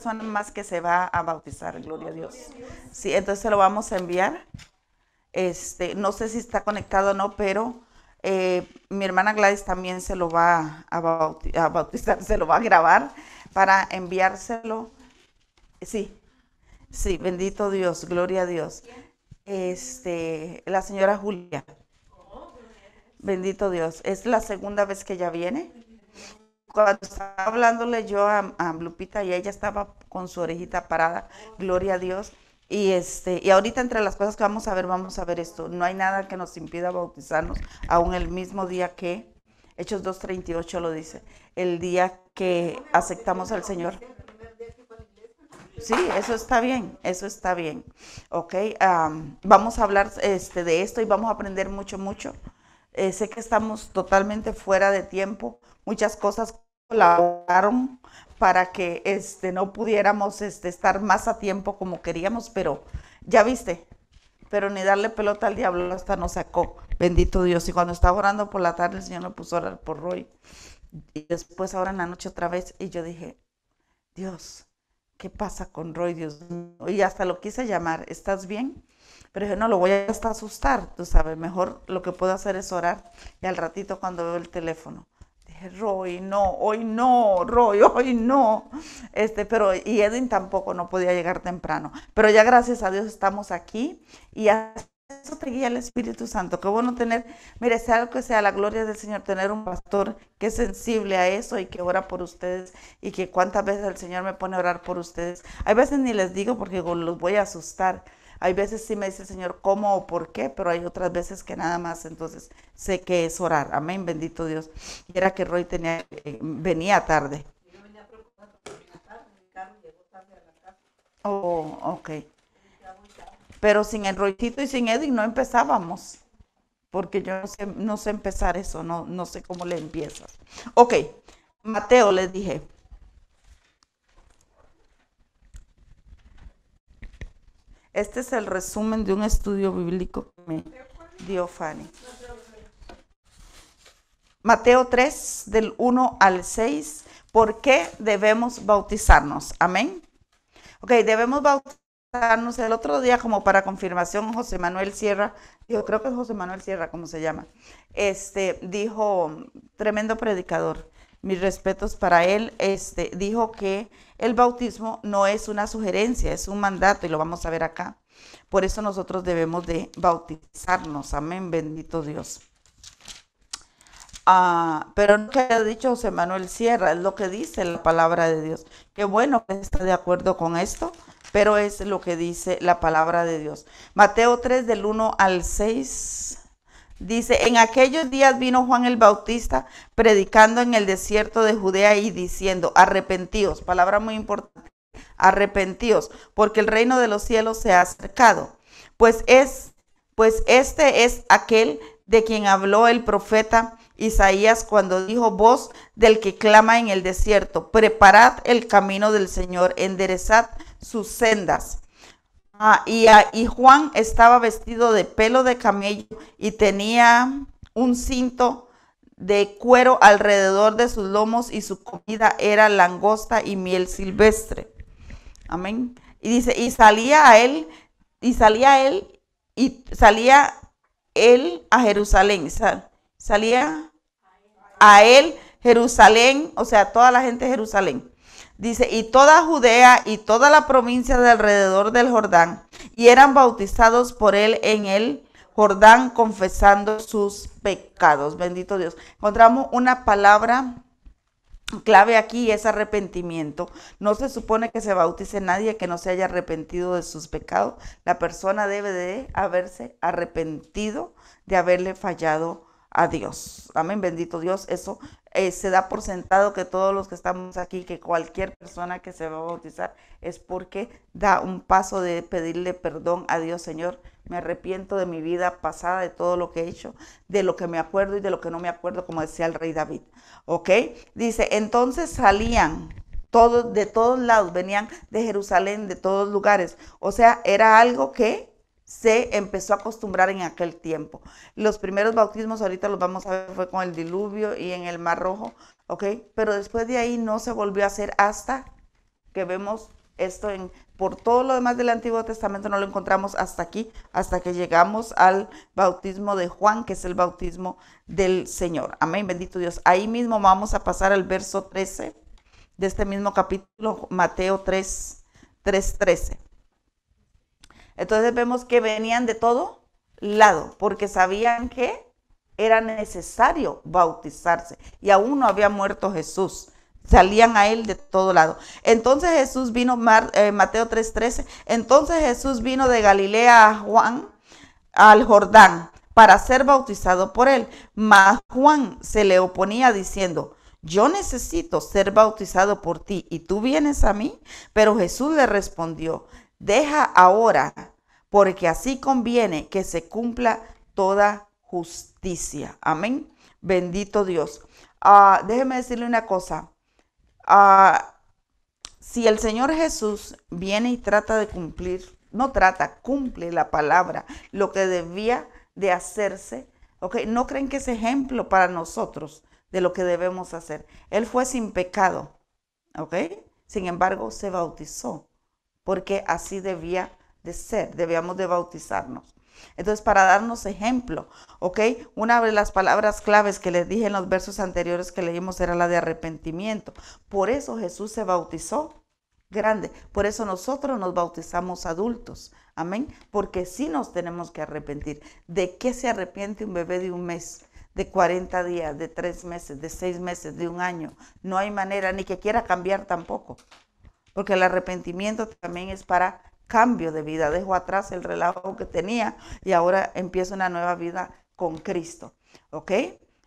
son más que se va a bautizar, gloria a Dios. Sí, entonces se lo vamos a enviar. Este, no sé si está conectado o no, pero eh, mi hermana Gladys también se lo va a, a bautizar, se lo va a grabar para enviárselo. Sí, sí, bendito Dios, gloria a Dios este, la señora Julia. Bendito Dios. Es la segunda vez que ella viene. Cuando estaba hablándole yo a, Lupita y ella estaba con su orejita parada, gloria a Dios. Y este, y ahorita entre las cosas que vamos a ver, vamos a ver esto. No hay nada que nos impida bautizarnos, aún el mismo día que, Hechos 2.38 lo dice, el día que aceptamos al Señor. Sí, eso está bien, eso está bien. Ok, vamos a hablar este, de esto y vamos a aprender mucho, mucho. Eh, sé que estamos totalmente fuera de tiempo, muchas cosas colaboraron para que este, no pudiéramos este, estar más a tiempo como queríamos, pero ya viste, pero ni darle pelota al diablo hasta nos sacó, bendito Dios. Y cuando estaba orando por la tarde, el Señor me puso a orar por Roy. Y después ahora en la noche otra vez, y yo dije, Dios, ¿qué pasa con Roy? Dios mío? Y hasta lo quise llamar, ¿estás bien? Pero dije, no, lo voy a hasta asustar, tú sabes, mejor lo que puedo hacer es orar. Y al ratito cuando veo el teléfono, dije, Roy, no, hoy no, Roy, hoy no. Este, pero, y Edwin tampoco no podía llegar temprano. Pero ya gracias a Dios estamos aquí y hasta eso te guía el Espíritu Santo. Qué bueno tener, mire, sea lo que sea la gloria del Señor, tener un pastor que es sensible a eso y que ora por ustedes y que cuántas veces el Señor me pone a orar por ustedes. Hay veces ni les digo porque los voy a asustar. Hay veces sí me dice el Señor cómo o por qué, pero hay otras veces que nada más. Entonces sé que es orar. Amén, bendito Dios. Y era que Roy tenía, eh, venía tarde. Yo venía por la tarde, mi carro llegó tarde a la Oh, ok. Pero sin el rollito y sin Edwin no empezábamos, porque yo no sé, no sé empezar eso, no, no sé cómo le empiezas. Ok, Mateo les dije. Este es el resumen de un estudio bíblico que me dio Fanny. Mateo 3, del 1 al 6, ¿por qué debemos bautizarnos? Amén. Ok, debemos bautizarnos el otro día como para confirmación, José Manuel Sierra, yo creo que es José Manuel Sierra, como se llama, este, dijo, tremendo predicador, mis respetos para él, este, dijo que el bautismo no es una sugerencia, es un mandato y lo vamos a ver acá. Por eso nosotros debemos de bautizarnos, amén, bendito Dios. Ah, pero no que ha dicho José Manuel Sierra, es lo que dice la palabra de Dios. Qué bueno que está de acuerdo con esto, pero es lo que dice la palabra de Dios. Mateo 3 del 1 al 6 dice, en aquellos días vino Juan el Bautista predicando en el desierto de Judea y diciendo, arrepentíos, palabra muy importante, arrepentíos, porque el reino de los cielos se ha acercado. Pues es, pues este es aquel de quien habló el profeta Isaías cuando dijo, voz del que clama en el desierto, preparad el camino del Señor, enderezad sus sendas. Ah, ah, y, Juan estaba vestido de pelo de camello y tenía un cinto de cuero alrededor de sus lomos y su comida era langosta y miel silvestre. Amén. Y dice, y salía a él, y salía él, y salía él a Jerusalén. salía a él Jerusalén, o sea, toda la gente de Jerusalén Dice, y toda Judea y toda la provincia de alrededor del Jordán, y eran bautizados por él en el Jordán, confesando sus pecados. Bendito Dios. Encontramos una palabra clave aquí es arrepentimiento. No se supone que se bautice nadie que no se haya arrepentido de sus pecados. La persona debe de haberse arrepentido de haberle fallado a Dios. Amén, bendito Dios. Eso eh, se da por sentado que todos los que estamos aquí, que cualquier persona que se va a bautizar es porque da un paso de pedirle perdón a Dios, Señor. Me arrepiento de mi vida pasada, de todo lo que he hecho, de lo que me acuerdo y de lo que no me acuerdo, como decía el rey David. ¿Ok? Dice, entonces salían todos, de todos lados, venían de Jerusalén, de todos lugares. O sea, era algo que se empezó a acostumbrar en aquel tiempo. Los primeros bautismos ahorita los vamos a ver fue con el diluvio y en el Mar Rojo, ¿ok? Pero después de ahí no se volvió a hacer hasta que vemos esto en por todo lo demás del Antiguo Testamento no lo encontramos hasta aquí, hasta que llegamos al bautismo de Juan, que es el bautismo del Señor. Amén, bendito Dios. Ahí mismo vamos a pasar al verso 13 de este mismo capítulo, Mateo 3, 3, 13. Entonces vemos que venían de todo lado, porque sabían que era necesario bautizarse y aún no había muerto Jesús. Salían a él de todo lado. Entonces Jesús vino, eh, Mateo 3:13, entonces Jesús vino de Galilea a Juan, al Jordán, para ser bautizado por él. Mas Juan se le oponía diciendo, yo necesito ser bautizado por ti y tú vienes a mí. Pero Jesús le respondió, Deja ahora, porque así conviene que se cumpla toda justicia. Amén. Bendito Dios. Ah, déjeme decirle una cosa. Ah, si el Señor Jesús viene y trata de cumplir, no trata, cumple la palabra, lo que debía de hacerse, ¿ok? No creen que es ejemplo para nosotros de lo que debemos hacer. Él fue sin pecado, ¿ok? Sin embargo, se bautizó porque así debía de ser, debíamos de bautizarnos. Entonces, para darnos ejemplo, ¿ok? Una de las palabras claves que les dije en los versos anteriores que leímos era la de arrepentimiento. Por eso Jesús se bautizó grande. Por eso nosotros nos bautizamos adultos. Amén. Porque sí nos tenemos que arrepentir. ¿De qué se arrepiente un bebé de un mes? de 40 días, de 3 meses, de 6 meses, de un año. No hay manera, ni que quiera cambiar tampoco porque el arrepentimiento también es para cambio de vida. Dejo atrás el relajo que tenía y ahora empiezo una nueva vida con Cristo. ¿Ok?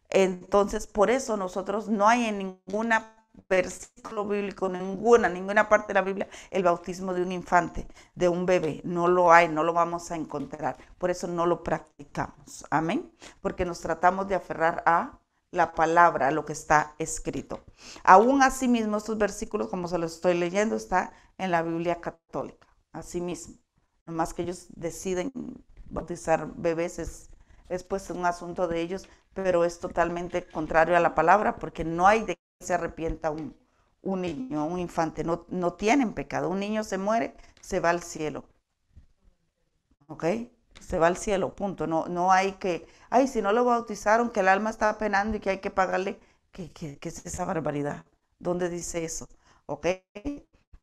Entonces, por eso nosotros no hay en ninguna versículo bíblico, ninguna, ninguna parte de la Biblia, el bautismo de un infante, de un bebé. No lo hay, no lo vamos a encontrar. Por eso no lo practicamos. Amén. Porque nos tratamos de aferrar a la palabra, lo que está escrito. Aún mismo estos versículos, como se los estoy leyendo, está en la Biblia católica, asimismo. Nomás que ellos deciden bautizar bebés es, pues un asunto de ellos, pero es totalmente contrario a la palabra, porque no hay de que se arrepienta un, niño, un infante, no, no tienen pecado. Un niño se muere, se va al cielo. ¿Ok? se va al cielo, punto. No, no hay que, ay, si no lo bautizaron, que el alma está penando y que hay que pagarle. ¿Qué, es esa barbaridad? ¿Dónde dice eso? ¿Ok?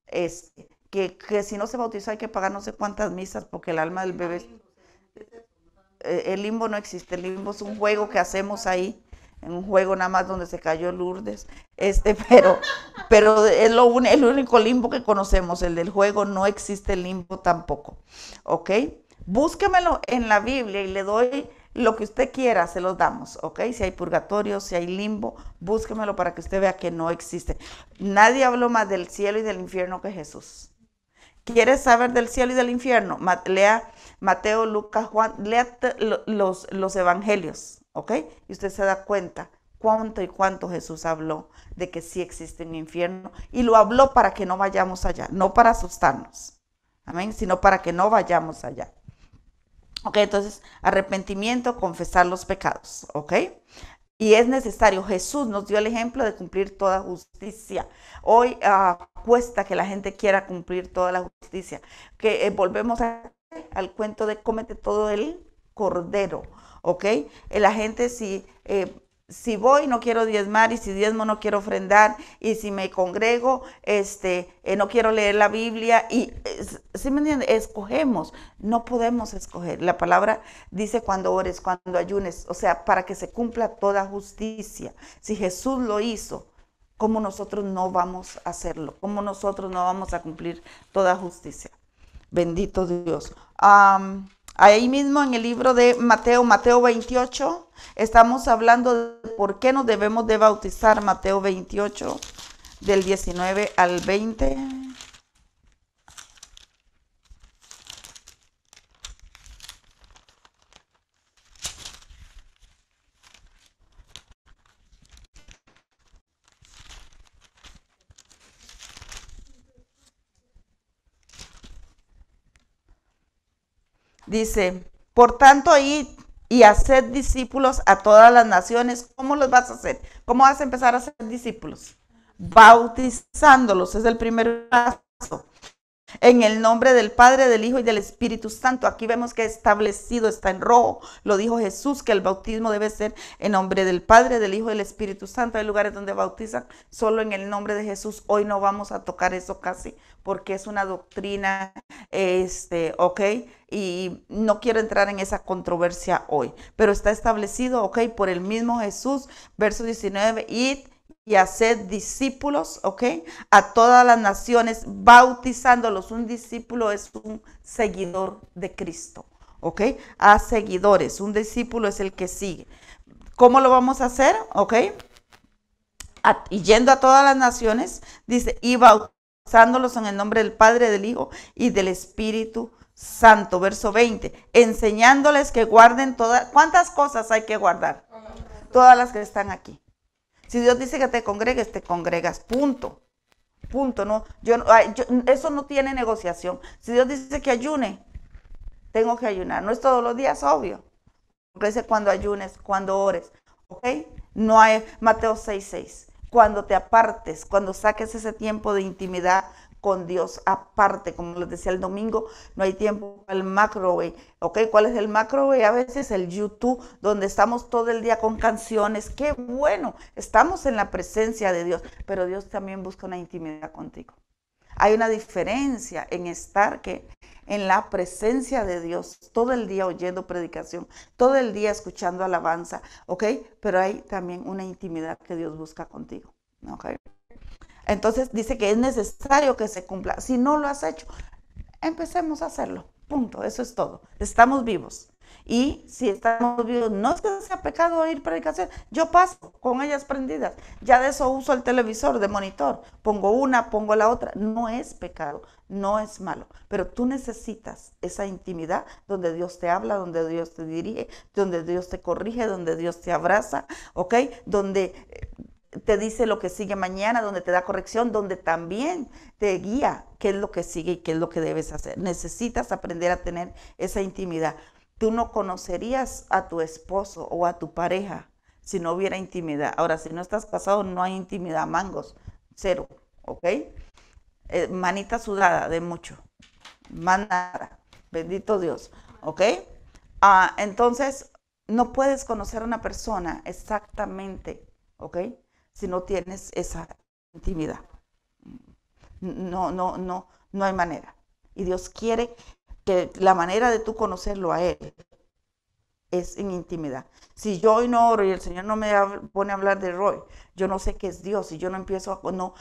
Es que, si no se bautizó hay que pagar no sé cuántas misas porque el alma del bebé... E, el limbo no existe, el limbo es un juego que hacemos ahí, en un juego nada más donde se cayó Lourdes, este, pero, pero es lo el único limbo que conocemos, el del juego no existe el limbo tampoco, ¿ok? Búsquemelo en la Biblia y le doy lo que usted quiera, se los damos, ¿ok? Si hay purgatorio, si hay limbo, búsquemelo para que usted vea que no existe. Nadie habló más del cielo y del infierno que Jesús. ¿Quieres saber del cielo y del infierno? Lea Mateo, Lucas, Juan, lea los, evangelios, ¿ok? Y usted se da cuenta cuánto y cuánto Jesús habló de que sí existe un infierno y lo habló para que no vayamos allá, no para asustarnos, amén, sino para que no vayamos allá. Ok, entonces arrepentimiento, confesar los pecados, ok. Y es necesario, Jesús nos dio el ejemplo de cumplir toda justicia. Hoy ah, cuesta que la gente quiera cumplir toda la justicia. Que eh, volvemos al cuento de cómete todo el cordero, ok. La gente si... Eh, si voy no quiero diezmar y si diezmo no quiero ofrendar y si me congrego este eh, no quiero leer la Biblia y si me entienden? Escogemos, no podemos escoger. La palabra dice cuando ores, cuando ayunes, o sea, para que se cumpla toda justicia. Si Jesús lo hizo, ¿cómo nosotros no vamos a hacerlo? ¿Cómo nosotros no vamos a cumplir toda justicia? Bendito Dios. Ahí mismo en el libro de Mateo, Mateo 28, estamos hablando de por qué nos debemos de bautizar, Mateo 28, del 19 al 20. dice, por tanto, id y haced discípulos a todas las naciones. ¿Cómo los vas a hacer? ¿Cómo vas a empezar a hacer discípulos? Bautizándolos, es el primer paso. En el nombre del Padre, del Hijo y del Espíritu Santo. Aquí vemos que establecido está en rojo. Lo dijo Jesús que el bautismo debe ser en nombre del Padre, del Hijo y del Espíritu Santo. Hay lugares donde bautizan solo en el nombre de Jesús. Hoy no vamos a tocar eso casi porque es una doctrina, este, ok, y no quiero entrar en esa controversia hoy, pero está establecido, ok, por el mismo Jesús, verso 19, y y hacer discípulos, ¿ok? A todas las naciones, bautizándolos. Un discípulo es un seguidor de Cristo, ¿ok? A seguidores. Un discípulo es el que sigue. ¿Cómo lo vamos a hacer? ¿Ok? y yendo a todas las naciones, dice, y bautizándolos en el nombre del Padre, del Hijo y del Espíritu Santo. Verso 20, enseñándoles que guarden todas. ¿Cuántas cosas hay que guardar? Todas las que están aquí. Si Dios dice que te congregues, te congregas, punto. Punto, no. Yo, eso no tiene negociación. Si Dios dice que ayune, tengo que ayunar. No es todos los días, obvio. Porque dice cuando ayunes, cuando ores. ¿Ok? No hay Mateo 6.6. 6. Cuando te apartes, cuando saques ese tiempo de intimidad con Dios aparte, como les decía el domingo, no hay tiempo para el macro, ¿ok? ¿Cuál es el macro? A veces el YouTube, donde estamos todo el día con canciones, qué bueno, estamos en la presencia de Dios, pero Dios también busca una intimidad contigo. Hay una diferencia en estar que en la presencia de Dios, todo el día oyendo predicación, todo el día escuchando alabanza, ¿ok? Pero hay también una intimidad que Dios busca contigo, ¿ok? Entonces dice que es necesario que se cumpla. Si no lo has hecho, empecemos a hacerlo. Punto, eso es todo. Estamos vivos. Y si estamos vivos, no es que sea pecado oír predicación. Yo paso con ellas prendidas. Ya de eso uso el televisor de monitor. Pongo una, pongo la otra. No es pecado, no es malo. Pero tú necesitas esa intimidad donde Dios te habla, donde Dios te dirige, donde Dios te corrige, donde Dios te abraza, ¿ok? Donde eh, te dice lo que sigue mañana, donde te da corrección, donde también te guía qué es lo que sigue y qué es lo que debes hacer. Necesitas aprender a tener esa intimidad. Tú no conocerías a tu esposo o a tu pareja si no hubiera intimidad. Ahora, si no estás casado, no hay intimidad, mangos, cero, ¿ok? Eh, manita sudada de mucho, más bendito Dios, ¿ok? Ah, entonces, no puedes conocer a una persona exactamente, ¿ok? si no tienes esa intimidad. No, no, no, no hay manera. Y Dios quiere que la manera de tú conocerlo a Él es en intimidad. Si yo hoy no oro y el Señor no me pone a hablar de Roy, yo no sé qué es Dios y yo no empiezo a... No,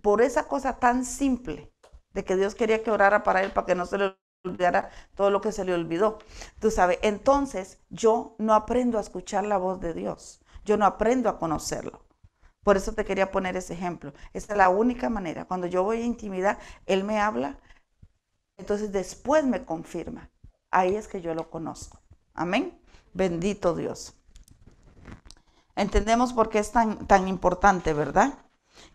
por esa cosa tan simple de que Dios quería que orara para Él para que no se le olvidara todo lo que se le olvidó. Tú sabes, entonces yo no aprendo a escuchar la voz de Dios, yo no aprendo a conocerlo. Por eso te quería poner ese ejemplo. Esa es la única manera. Cuando yo voy a intimidad, él me habla, entonces después me confirma. Ahí es que yo lo conozco. Amén. Bendito Dios. Entendemos por qué es tan, tan importante, ¿verdad?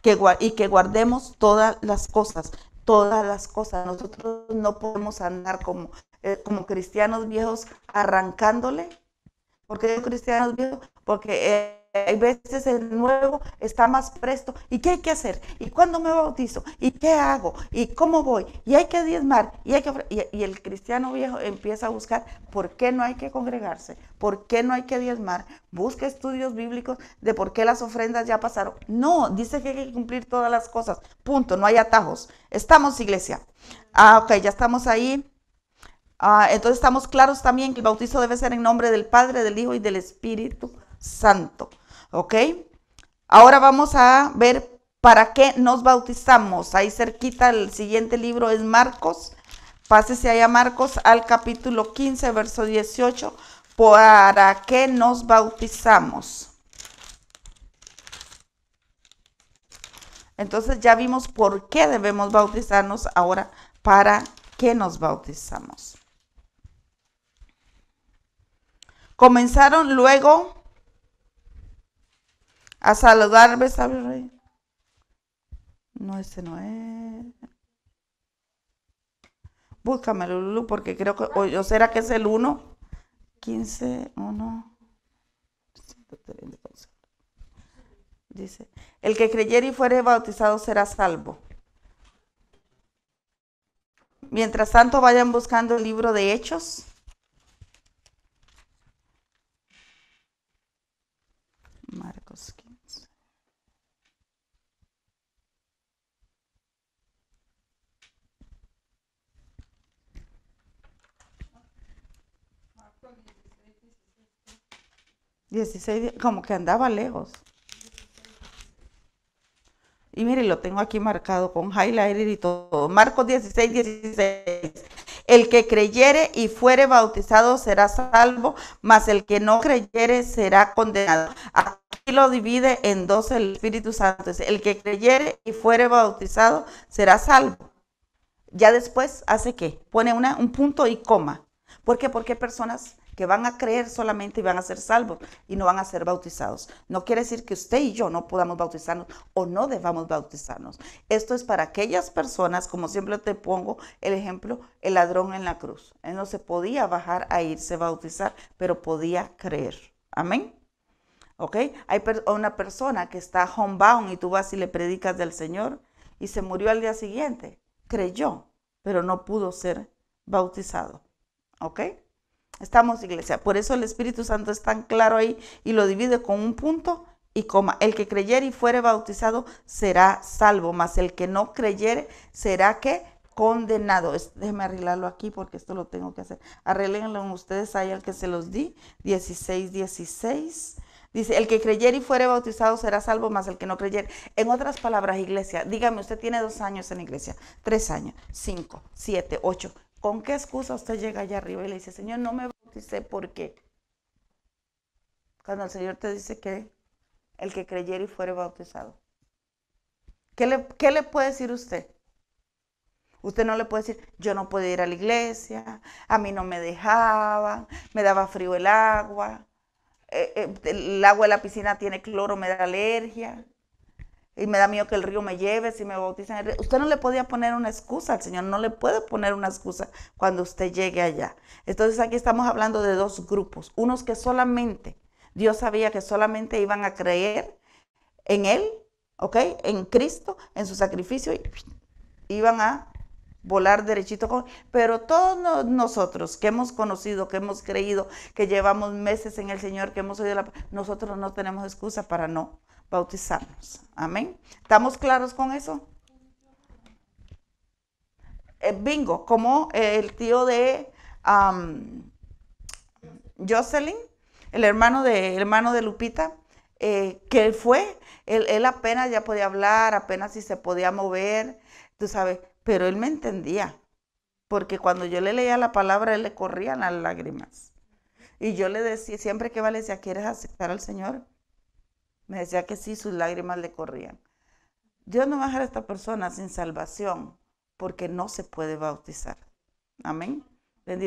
Que, y que guardemos todas las cosas, todas las cosas. Nosotros no podemos andar como, eh, como cristianos viejos arrancándole. ¿Por qué cristianos viejos? Porque hay veces el nuevo está más presto. ¿Y qué hay que hacer? ¿Y cuándo me bautizo? ¿Y qué hago? ¿Y cómo voy? Y hay que diezmar. Y, hay que y, el cristiano viejo empieza a buscar por qué no hay que congregarse, por qué no hay que diezmar. Busca estudios bíblicos de por qué las ofrendas ya pasaron. No, dice que hay que cumplir todas las cosas. Punto, no hay atajos. Estamos, iglesia. Ah, ok, ya estamos ahí. Ah, entonces estamos claros también que el bautizo debe ser en nombre del Padre, del Hijo y del Espíritu Santo. ¿Ok? Ahora vamos a ver para qué nos bautizamos. Ahí cerquita el siguiente libro es Marcos. Pásese allá Marcos al capítulo 15, verso 18. ¿Para qué nos bautizamos? Entonces ya vimos por qué debemos bautizarnos. Ahora, ¿para qué nos bautizamos? Comenzaron luego a saludarme, ¿sabes, Rey? No, ese no es. Búscamelo, Lulu, porque creo que. O yo será que es el 1. 15, 1. Dice: El que creyera y fuere bautizado será salvo. Mientras tanto, vayan buscando el libro de Hechos. 16 como que andaba lejos. Y mire, lo tengo aquí marcado con highlighter y todo. Marcos 16, 16. El que creyere y fuere bautizado será salvo, mas el que no creyere será condenado. Aquí lo divide en dos el Espíritu Santo. el que creyere y fuere bautizado será salvo. Ya después hace qué? Pone un punto y coma. ¿Por qué? Porque personas que van a creer solamente y van a ser salvos y no van a ser bautizados. No quiere decir que usted y yo no podamos bautizarnos o no debamos bautizarnos. Esto es para aquellas personas, como siempre te pongo el ejemplo, el ladrón en la cruz. Él no se podía bajar a irse a bautizar, pero podía creer. Amén. ¿Ok? Hay una persona que está homebound y tú vas y le predicas del Señor y se murió al día siguiente. Creyó, pero no pudo ser bautizado. ¿Ok? Estamos, iglesia. Por eso el Espíritu Santo es tan claro ahí y lo divide con un punto y coma. El que creyere y fuere bautizado será salvo, más el que no creyere será que condenado. Es, déjenme arreglarlo aquí porque esto lo tengo que hacer. Arreglenlo ustedes ahí al que se los di. 16, 16. Dice, el que creyere y fuere bautizado será salvo, más el que no creyere. En otras palabras, iglesia, dígame, usted tiene dos años en iglesia, tres años, cinco, siete, ocho. ¿Con qué excusa usted llega allá arriba y le dice, Señor, no me bauticé qué? Cuando el Señor te dice que el que creyere y fuere bautizado. ¿Qué le, puede decir usted? Usted no le puede decir, yo no puedo ir a la iglesia, a mí no me dejaban, me daba frío el agua, eh, eh, el agua de la piscina tiene cloro, me da alergia y me da miedo que el río me lleve, si me bautizan el río. Usted no le podía poner una excusa al Señor, no le puede poner una excusa cuando usted llegue allá. Entonces aquí estamos hablando de dos grupos, unos que solamente, Dios sabía que solamente iban a creer en Él, ¿ok? En Cristo, en su sacrificio, y iban a volar derechito con... Pero todos nosotros que hemos conocido, que hemos creído, que llevamos meses en el Señor, que hemos oído la... Nosotros no tenemos excusa para no bautizarnos. Amén. ¿Estamos claros con eso? Eh, bingo, como el tío de Jocelyn, el hermano de, hermano de Lupita, eh, que él fue, él, apenas ya podía hablar, apenas si se podía mover, tú sabes, pero él me entendía, porque cuando yo le leía la palabra, él le corrían las lágrimas. Y yo le decía, siempre que vale, decía, ¿quieres aceptar al Señor? Me decía que sí, sus lágrimas le corrían. Dios no va a dejar a esta persona sin salvación porque no se puede bautizar. Amén.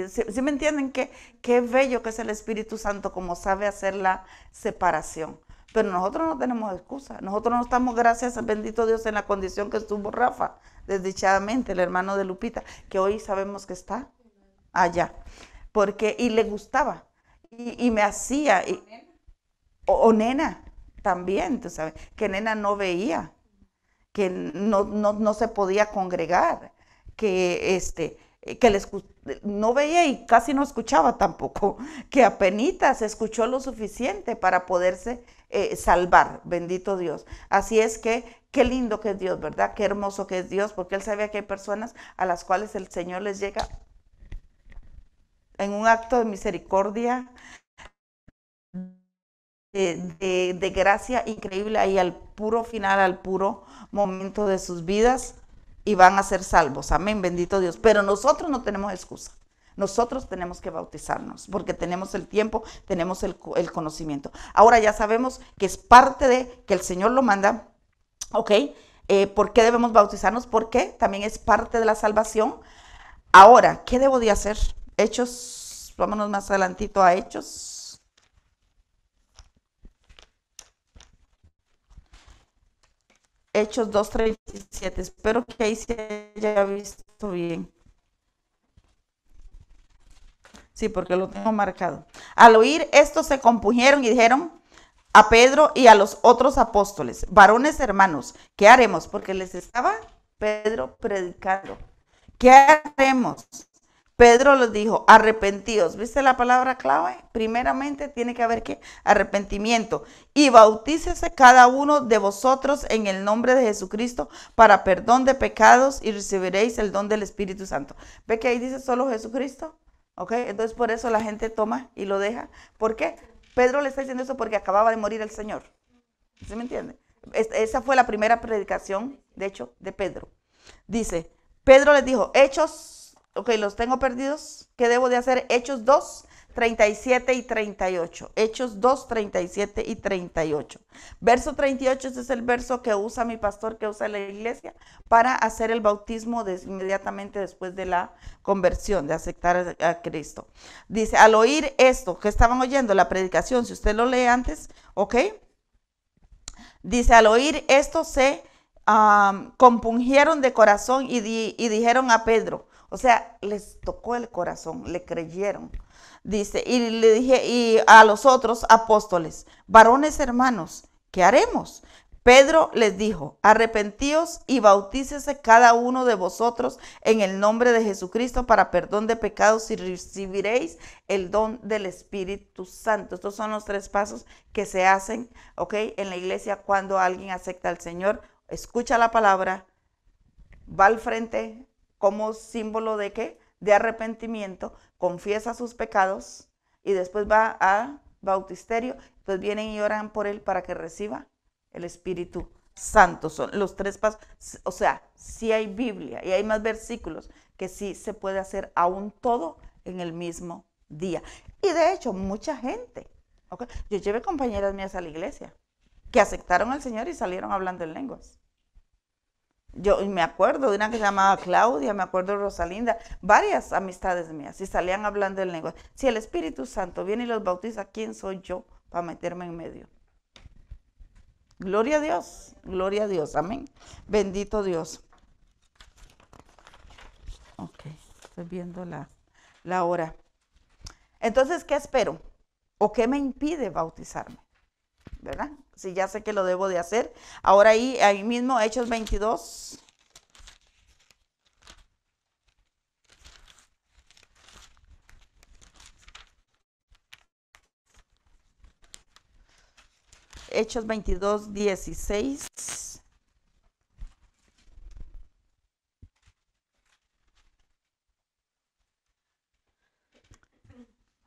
¿Sí, me entienden que qué bello que es el Espíritu Santo como sabe hacer la separación? Pero nosotros no tenemos excusa. Nosotros no estamos, gracias al bendito Dios, en la condición que estuvo Rafa, desdichadamente, el hermano de Lupita, que hoy sabemos que está allá. Porque, y le gustaba, y, me hacía, o, nena, también, tú sabes, que nena no veía, que no, no, no se podía congregar, que este que no veía y casi no escuchaba tampoco, que apenas escuchó lo suficiente para poderse eh, salvar, bendito Dios. Así es que qué lindo que es Dios, ¿verdad? Qué hermoso que es Dios, porque él sabía que hay personas a las cuales el Señor les llega en un acto de misericordia, de, gracia increíble ahí al puro final, al puro momento de sus vidas y van a ser salvos. Amén, bendito Dios. Pero nosotros no tenemos excusa. Nosotros tenemos que bautizarnos porque tenemos el tiempo, tenemos el, conocimiento. Ahora ya sabemos que es parte de que el Señor lo manda, ¿ok? Eh, ¿Por qué debemos bautizarnos? Porque también es parte de la salvación. Ahora, ¿qué debo de hacer? Hechos, vámonos más adelantito a Hechos Hechos 2.37. Espero que ahí se haya visto bien. Sí, porque lo tengo marcado. Al oír esto se compugieron y dijeron a Pedro y a los otros apóstoles, varones hermanos, ¿qué haremos? Porque les estaba Pedro predicando. ¿Qué haremos? Pedro les dijo, arrepentidos ¿Viste la palabra clave? Primeramente tiene que haber que arrepentimiento. Y bautícese cada uno de vosotros en el nombre de Jesucristo para perdón de pecados y recibiréis el don del Espíritu Santo. ¿Ve que ahí dice solo Jesucristo? ¿Ok? Entonces por eso la gente toma y lo deja. ¿Por qué? Pedro le está diciendo eso porque acababa de morir el Señor. ¿Se me entiende? esa fue la primera predicación, de hecho, de Pedro. Dice, Pedro les dijo, hechos ok, los tengo perdidos, ¿qué debo de hacer? Hechos 2, 37 y 38. Hechos 2, 37 y 38. Verso 38, este es el verso que usa mi pastor, que usa la iglesia, para hacer el bautismo inmediatamente después de la conversión, de aceptar a, Cristo. Dice, al oír esto, que estaban oyendo la predicación, si usted lo lee antes, ¿ok? Dice, al oír esto se compungieron de corazón y, y dijeron a Pedro, o sea, les tocó el corazón, le creyeron. Dice, y le dije, y a los otros apóstoles, varones hermanos, ¿qué haremos? Pedro les dijo, arrepentíos y bautícese cada uno de vosotros en el nombre de Jesucristo para perdón de pecados y recibiréis el don del Espíritu Santo. Estos son los tres pasos que se hacen, ¿ok? En la iglesia cuando alguien acepta al Señor, escucha la palabra, va al frente como símbolo de qué? De arrepentimiento, confiesa sus pecados y después va a bautisterio, pues vienen y oran por él para que reciba el Espíritu Santo. Son los tres pasos, o sea, si hay Biblia y hay más versículos que sí se puede hacer aún todo en el mismo día. Y de hecho, mucha gente, ¿okay? yo llevé compañeras mías a la iglesia que aceptaron al Señor y salieron hablando en lenguas. Yo me acuerdo de una que se llamaba Claudia, me acuerdo de Rosalinda, varias amistades mías, y salían hablando del negocio. Si el Espíritu Santo viene y los bautiza, ¿quién soy yo para meterme en medio? Gloria a Dios, gloria a Dios, amén. Bendito Dios. Ok, estoy viendo la, la hora. Entonces, ¿qué espero? ¿O qué me impide bautizarme? ¿Verdad? si ya sé que lo debo de hacer. Ahora ahí, ahí mismo, Hechos 22. Hechos 22, 16.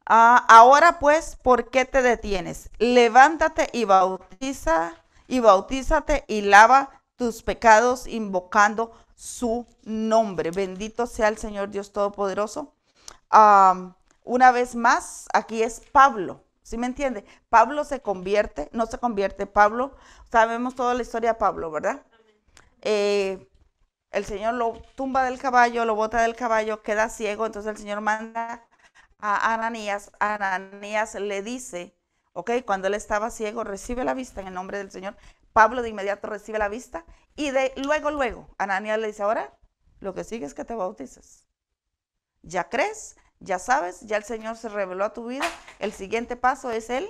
Ah, ahora pues, ¿por qué te detienes? Levántate y bautiza y bautízate y lava tus pecados invocando su nombre. Bendito sea el Señor Dios Todopoderoso. una vez más, aquí es Pablo. ¿Sí me entiende? Pablo se convierte, no se convierte Pablo. Sabemos toda la historia de Pablo, ¿verdad? Eh, el Señor lo tumba del caballo, lo bota del caballo, queda ciego, entonces el Señor manda a Ananías, Ananías le dice, ok, cuando él estaba ciego, recibe la vista en el nombre del Señor. Pablo de inmediato recibe la vista y de luego, luego, Ananías le dice, ahora lo que sigue es que te bautices. Ya crees, ya sabes, ya el Señor se reveló a tu vida. El siguiente paso es el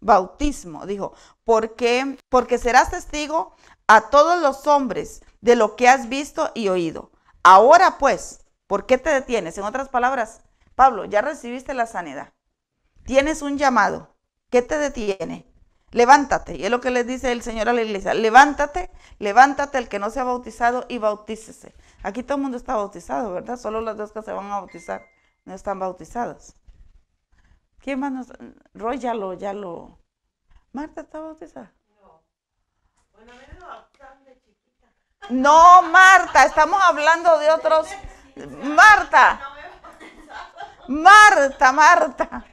bautismo, dijo, porque, porque serás testigo a todos los hombres de lo que has visto y oído. Ahora pues, ¿por qué te detienes? En otras palabras, Pablo, ya recibiste la sanidad. Tienes un llamado. ¿Qué te detiene? Levántate. Y es lo que le dice el Señor a la iglesia. Levántate, levántate el que no se ha bautizado y bautícese. Aquí todo el mundo está bautizado, ¿verdad? Solo las dos que se van a bautizar no están bautizadas. ¿Quién más? Nos... Roy ya lo, ya lo... ¿Marta está bautizada? No. No, Marta, estamos hablando de otros... Marta. Marta, Marta.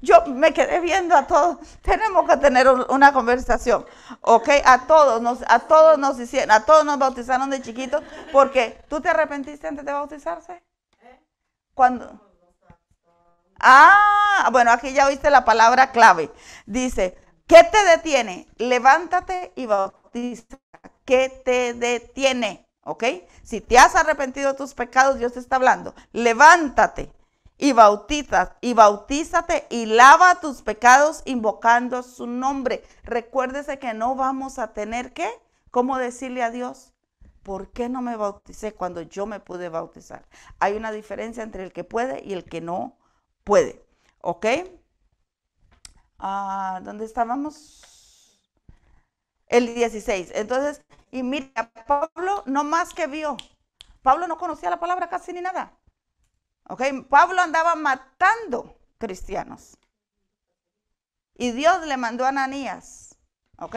Yo me quedé viendo a todos. Tenemos que tener una conversación, ¿ok? A todos nos, a todos nos hicieron, a todos nos bautizaron de chiquitos, porque tú te arrepentiste antes de bautizarse. Cuando. Ah, bueno, aquí ya oíste la palabra clave. Dice, ¿qué te detiene? Levántate y bautiza. ¿Qué te detiene? ¿Ok? Si te has arrepentido de tus pecados, Dios te está hablando. Levántate y bautiza, y bautízate y lava tus pecados invocando su nombre. Recuérdese que no vamos a tener que, ¿cómo decirle a Dios? ¿Por qué no me bauticé cuando yo me pude bautizar? Hay una diferencia entre el que puede y el que no puede. ¿Ok? Ah, ¿Dónde estábamos? el 16. Entonces, y mira, Pablo no más que vio. Pablo no conocía la palabra casi ni nada. ¿Ok? Pablo andaba matando cristianos. Y Dios le mandó a Ananías, ¿ok?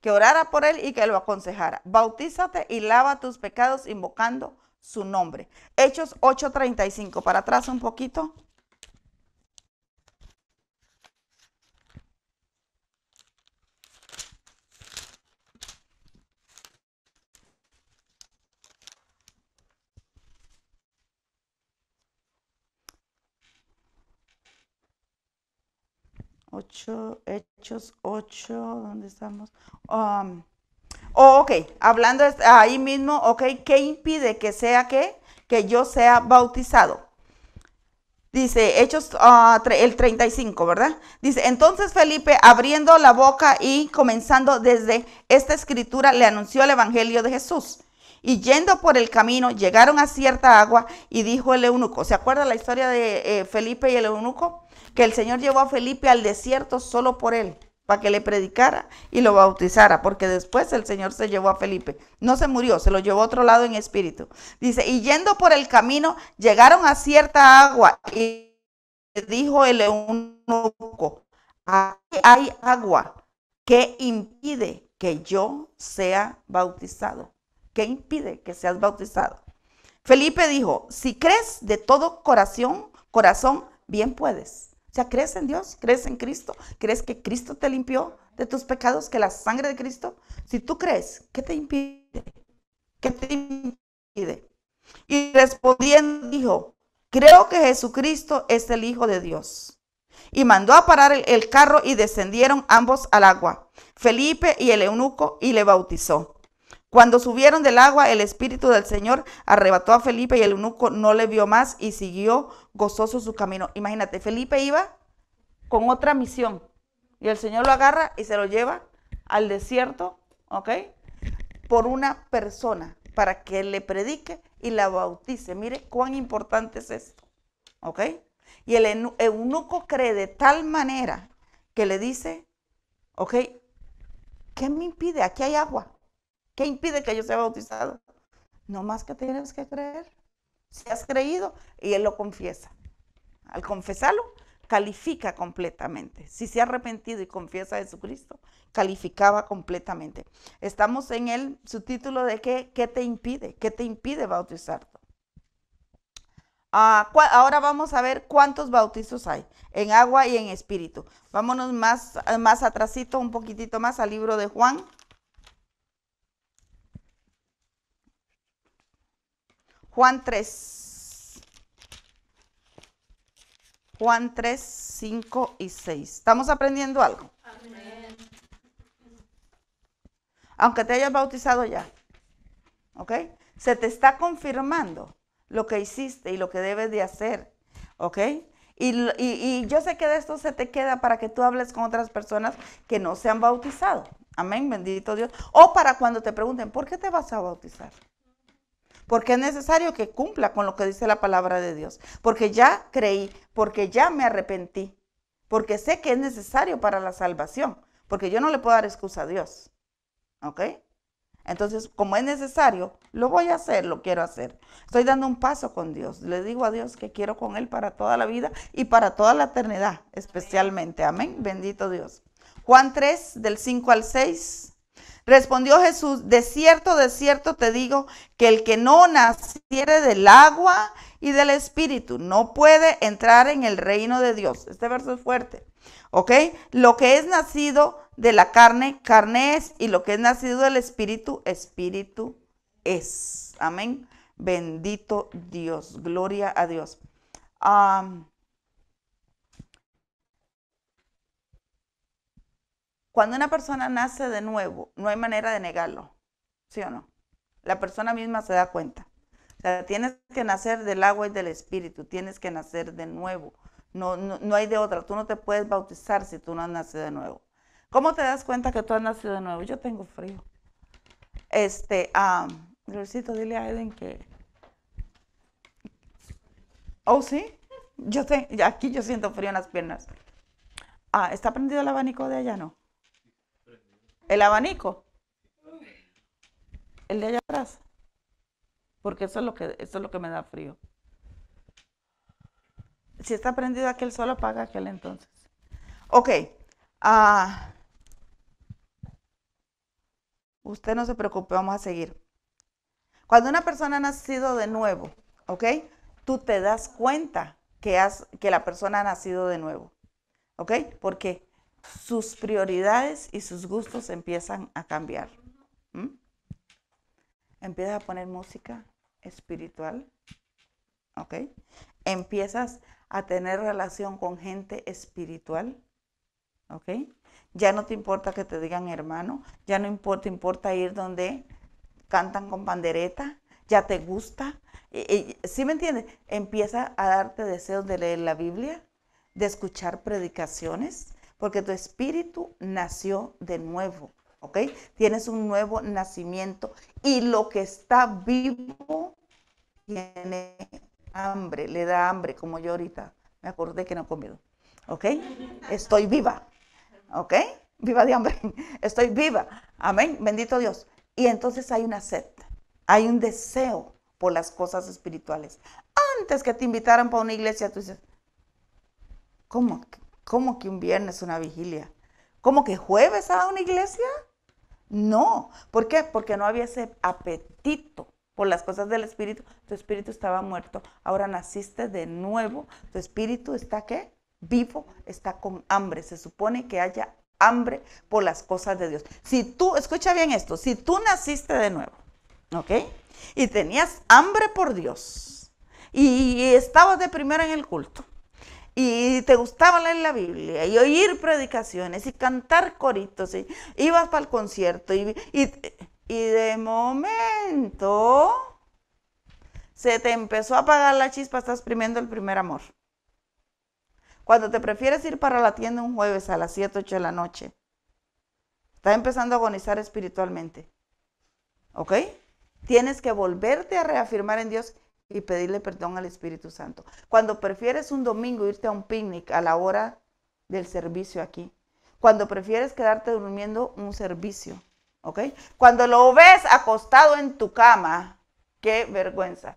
Que orara por él y que lo aconsejara. Bautízate y lava tus pecados invocando su nombre. Hechos 8:35. Para atrás un poquito. 8, Hechos 8, ¿dónde estamos? Um, oh, ok, hablando ahí mismo, ok, ¿qué impide que sea que, que yo sea bautizado? Dice Hechos ah, treinta el 35, ¿verdad? Dice, entonces Felipe, abriendo la boca y comenzando desde esta escritura, le anunció el Evangelio de Jesús. Y yendo por el camino, llegaron a cierta agua y dijo el eunuco, ¿se acuerda la historia de eh, Felipe y el eunuco? Que el Señor llevó a Felipe al desierto solo por él, para que le predicara y lo bautizara, porque después el Señor se llevó a Felipe. No se murió, se lo llevó a otro lado en espíritu. Dice, y yendo por el camino, llegaron a cierta agua y dijo el eunuco, hay agua que impide que yo sea bautizado. ¿Qué impide que seas bautizado? Felipe dijo, si crees de todo corazón, corazón, bien puedes. O sea, crees en Dios, crees en Cristo, crees que Cristo te limpió de tus pecados, que la sangre de Cristo. Si tú crees, ¿qué te impide? ¿Qué te impide? Y respondiendo dijo, creo que Jesucristo es el Hijo de Dios. Y mandó a parar el carro y descendieron ambos al agua, Felipe y el eunuco, y le bautizó. Cuando subieron del agua, el Espíritu del Señor arrebató a Felipe y el eunuco no le vio más y siguió gozoso su camino. Imagínate, Felipe iba con otra misión y el Señor lo agarra y se lo lleva al desierto, ¿ok? Por una persona para que le predique y la bautice. Mire cuán importante es esto, ¿ok? Y el eunuco cree de tal manera que le dice, ¿ok? ¿Qué me impide? Aquí hay agua. ¿Qué impide que yo sea bautizado? No más que tienes que creer. Si has creído, y él lo confiesa. Al confesarlo, califica completamente. Si se ha arrepentido y confiesa a Jesucristo, calificaba completamente. Estamos en el subtítulo de qué te impide, qué te impide bautizarte. Ah, ahora vamos a ver cuántos bautizos hay en agua y en espíritu. Vámonos más, más un poquitito más al libro de Juan. Juan 3. Juan 3, 5 y 6. ¿Estamos aprendiendo algo? Amén. Aunque te hayas bautizado ya. ¿Ok? Se te está confirmando lo que hiciste y lo que debes de hacer. ¿Ok? Y, y, yo sé que de esto se te queda para que tú hables con otras personas que no se han bautizado. Amén, bendito Dios. O para cuando te pregunten, ¿por qué te vas a bautizar? porque es necesario que cumpla con lo que dice la palabra de Dios, porque ya creí, porque ya me arrepentí, porque sé que es necesario para la salvación, porque yo no le puedo dar excusa a Dios. ¿Ok? Entonces, como es necesario, lo voy a hacer, lo quiero hacer. Estoy dando un paso con Dios. Le digo a Dios que quiero con Él para toda la vida y para toda la eternidad, especialmente. Amén. Bendito Dios. Juan 3, del 5 al 6. Respondió Jesús, de cierto, de cierto te digo que el que no naciere del agua y del espíritu no puede entrar en el reino de Dios. Este verso es fuerte, ¿ok? Lo que es nacido de la carne, carne es, y lo que es nacido del espíritu, espíritu es. Amén. Bendito Dios, gloria a Dios. Cuando una persona nace de nuevo, no hay manera de negarlo, ¿sí o no? La persona misma se da cuenta. O sea, tienes que nacer del agua y del espíritu, tienes que nacer de nuevo. No, no, hay de otra, tú no te puedes bautizar si tú no has nacido de nuevo. ¿Cómo te das cuenta que tú has nacido de nuevo? Yo tengo frío. Este, Luisito, dile a Eden que... Oh, sí. Yo sé, aquí yo siento frío en las piernas. Ah, ¿está prendido el abanico de allá, no? El abanico. El de allá atrás. Porque eso es lo que, eso es lo que me da frío. Si está prendido aquel solo, apaga aquel entonces. Ok. Ah, usted no se preocupe, vamos a seguir. Cuando una persona ha nacido de nuevo, ¿ok? Tú te das cuenta que, que la persona ha nacido de nuevo. ¿Ok? porque sus prioridades y sus gustos empiezan a cambiar. Empiezas a poner música espiritual, ¿ok? Empiezas a tener relación con gente espiritual, ¿ok? Ya no te importa que te digan hermano, ya no importa, importa ir donde cantan con pandereta, ya te gusta. Y, ¿Sí me entiendes? Empieza a darte deseos de leer la Biblia, de escuchar predicaciones, porque tu espíritu nació de nuevo, ¿ok? Tienes un nuevo nacimiento y lo que está vivo tiene hambre, le da hambre, como yo ahorita me acordé que no he comido, ¿ok? Estoy viva, ¿ok? Viva de hambre, estoy viva, amén, bendito Dios. Y entonces hay una sed, hay un deseo por las cosas espirituales. Antes que te invitaran para una iglesia, tú dices, ¿cómo? ¿Cómo que un viernes una vigilia? ¿Cómo que jueves a una iglesia? No. ¿Por qué? Porque no había ese apetito por las cosas del espíritu. Tu espíritu estaba muerto. Ahora naciste de nuevo. Tu espíritu está qué? Vivo, está con hambre. Se supone que haya hambre por las cosas de Dios. Si tú, escucha bien esto, si tú naciste de nuevo, ¿ok? Y tenías hambre por Dios y estabas de primera en el culto y te gustaba leer la Biblia y oír predicaciones y cantar coritos y ibas para el concierto y, y, y de momento se te empezó a apagar la chispa, estás primiendo el primer amor. Cuando te prefieres ir para la tienda un jueves a las 7, 8 de la noche, estás empezando a agonizar espiritualmente. ¿Ok? Tienes que volverte a reafirmar en Dios y pedirle perdón al Espíritu Santo. Cuando prefieres un domingo irte a un picnic a la hora del servicio aquí. Cuando prefieres quedarte durmiendo un servicio. ¿Ok? Cuando lo ves acostado en tu cama, qué vergüenza.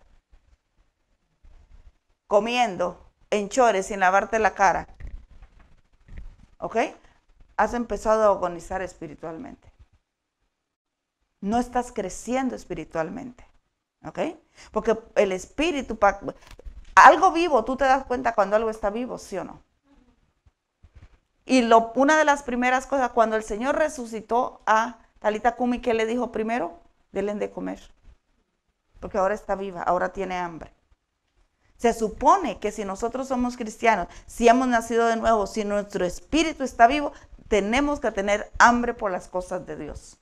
Comiendo en chores sin lavarte la cara. ¿Ok? Has empezado a agonizar espiritualmente. No estás creciendo espiritualmente. ¿Ok? Porque el espíritu, algo vivo, tú te das cuenta cuando algo está vivo, ¿sí o no? Y lo, una de las primeras cosas, cuando el Señor resucitó a Talita Kumi, ¿qué le dijo primero? Denle de comer. Porque ahora está viva, ahora tiene hambre. Se supone que si nosotros somos cristianos, si hemos nacido de nuevo, si nuestro espíritu está vivo, tenemos que tener hambre por las cosas de Dios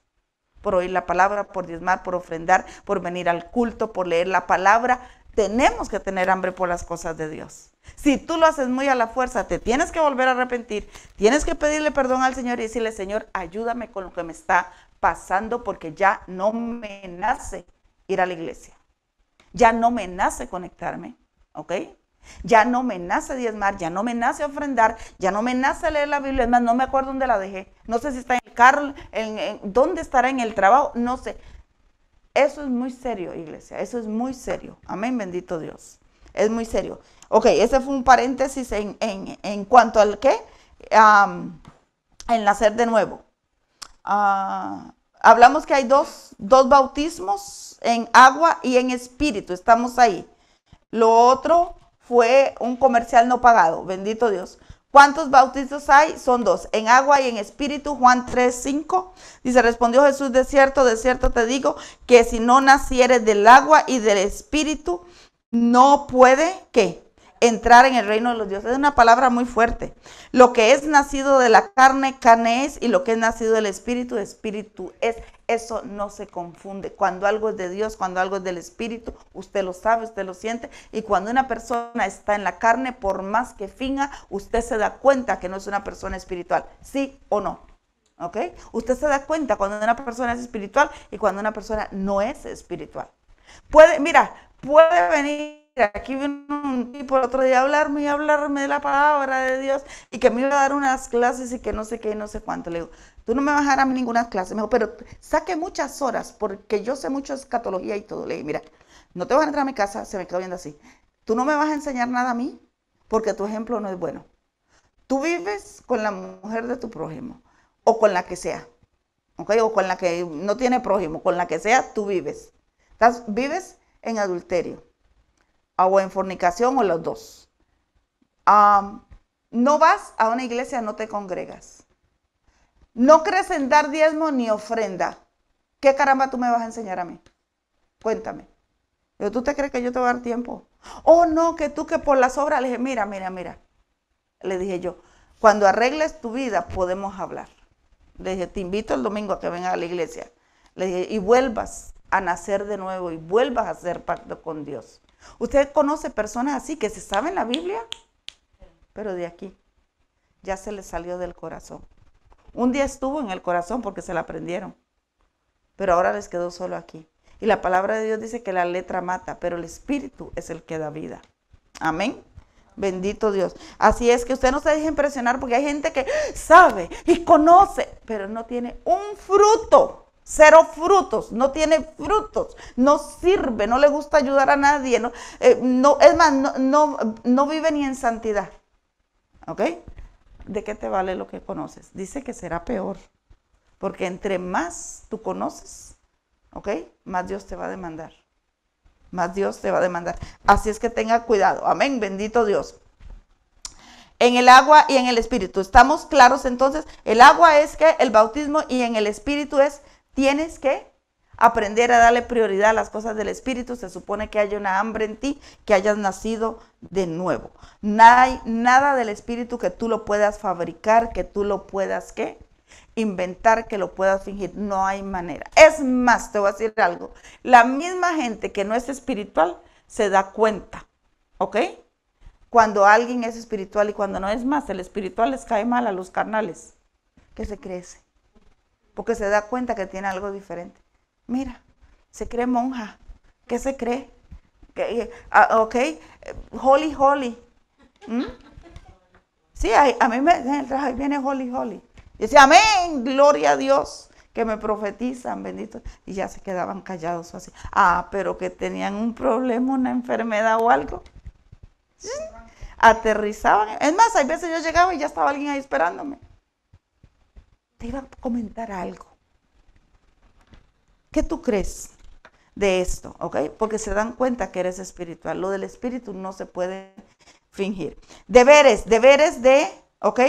por oír la palabra, por diezmar, por ofrendar, por venir al culto, por leer la palabra. Tenemos que tener hambre por las cosas de Dios. Si tú lo haces muy a la fuerza, te tienes que volver a arrepentir, tienes que pedirle perdón al Señor y decirle, Señor, ayúdame con lo que me está pasando porque ya no me nace ir a la iglesia. Ya no me nace conectarme, ¿ok? Ya no me nace diezmar, ya no me nace ofrendar, ya no me nace leer la Biblia. Es más, no me acuerdo dónde la dejé. No sé si está en el carro, en, dónde estará en el trabajo, no sé. Eso es muy serio, iglesia. Eso es muy serio. Amén, bendito Dios. Es muy serio. Ok, ese fue un paréntesis en, en, en cuanto al qué. en nacer de nuevo. Ah, hablamos que hay dos, dos bautismos en agua y en espíritu. Estamos ahí. Lo otro fue un comercial no pagado, bendito Dios. ¿Cuántos bautizos hay? Son dos, en agua y en espíritu, Juan 3, 5. Dice, respondió Jesús, de cierto, de cierto te digo, que si no nacieres del agua y del espíritu, no puede, ¿qué? entrar en el reino de los dioses. Es una palabra muy fuerte. Lo que es nacido de la carne, carne es, y lo que es nacido del espíritu, espíritu es. Eso no se confunde. Cuando algo es de Dios, cuando algo es del espíritu, usted lo sabe, usted lo siente. Y cuando una persona está en la carne, por más que finga, usted se da cuenta que no es una persona espiritual. ¿Sí o no? ¿Ok? Usted se da cuenta cuando una persona es espiritual y cuando una persona no es espiritual. Puede, mira, puede venir aquí vino un tipo otro día a hablarme y hablarme de la palabra de Dios y que me iba a dar unas clases y que no sé qué y no sé cuánto. Le digo, tú no me vas a dar ninguna clase. Me dijo, pero saque muchas horas porque yo sé mucho escatología y todo. Le dije, mira, no te vas a entrar a mi casa, se me quedó viendo así. Tú no me vas a enseñar nada a mí porque tu ejemplo no es bueno. Tú vives con la mujer de tu prójimo o con la que sea, O con la que no tiene prójimo, con la que sea, tú vives. Estás, vives en adulterio o en fornicación o los dos. no vas a una iglesia, no te congregas. No crees en dar diezmo ni ofrenda. ¿Qué caramba tú me vas a enseñar a mí? Cuéntame. tú te crees que yo te voy a dar tiempo. Oh, no, que tú que por las obras le dije, mira, mira, mira. Le dije yo, cuando arregles tu vida podemos hablar. Le dije, te invito el domingo a que vengas a la iglesia. Le dije, y vuelvas a nacer de nuevo y vuelvas a hacer pacto con Dios. Usted conoce personas así que se saben la Biblia, pero de aquí ya se les salió del corazón. Un día estuvo en el corazón porque se la aprendieron, pero ahora les quedó solo aquí. Y la palabra de Dios dice que la letra mata, pero el espíritu es el que da vida. Amén. Bendito Dios. Así es que usted no se deje impresionar porque hay gente que sabe y conoce, pero no tiene un fruto cero frutos, no tiene frutos, no sirve, no le gusta ayudar a nadie, no, eh, no es más, no, no, no, vive ni en santidad. ¿Ok? ¿De qué te vale lo que conoces? Dice que será peor, porque entre más tú conoces, ¿ok? Más Dios te va a demandar, más Dios te va a demandar. Así es que tenga cuidado, amén, bendito Dios. En el agua y en el espíritu. Estamos claros entonces, el agua es que el bautismo y en el espíritu es Tienes que aprender a darle prioridad a las cosas del Espíritu. Se supone que haya una hambre en ti, que hayas nacido de nuevo. No hay, nada del Espíritu que tú lo puedas fabricar, que tú lo puedas ¿qué? inventar, que lo puedas fingir. No hay manera. Es más, te voy a decir algo. La misma gente que no es espiritual se da cuenta. ¿Ok? Cuando alguien es espiritual y cuando no es más, el espiritual les cae mal a los carnales, que se crece porque se da cuenta que tiene algo diferente. Mira, se cree monja. ¿Qué se cree? Eh, ah, ok, eh, holy, holy. ¿Mm? Sí, a, mí me ahí viene holy, holy. Y dice, amén, gloria a Dios, que me profetizan, bendito. Y ya se quedaban callados así. Ah, pero que tenían un problema, una enfermedad o algo. ¿Mm? Aterrizaban. Es más, hay veces yo llegaba y ya estaba alguien ahí esperándome te iba a comentar algo. ¿Qué tú crees de esto? ¿Ok? Porque se dan cuenta que eres espiritual. Lo del espíritu no se puede fingir. Deberes, deberes de, ¿ok?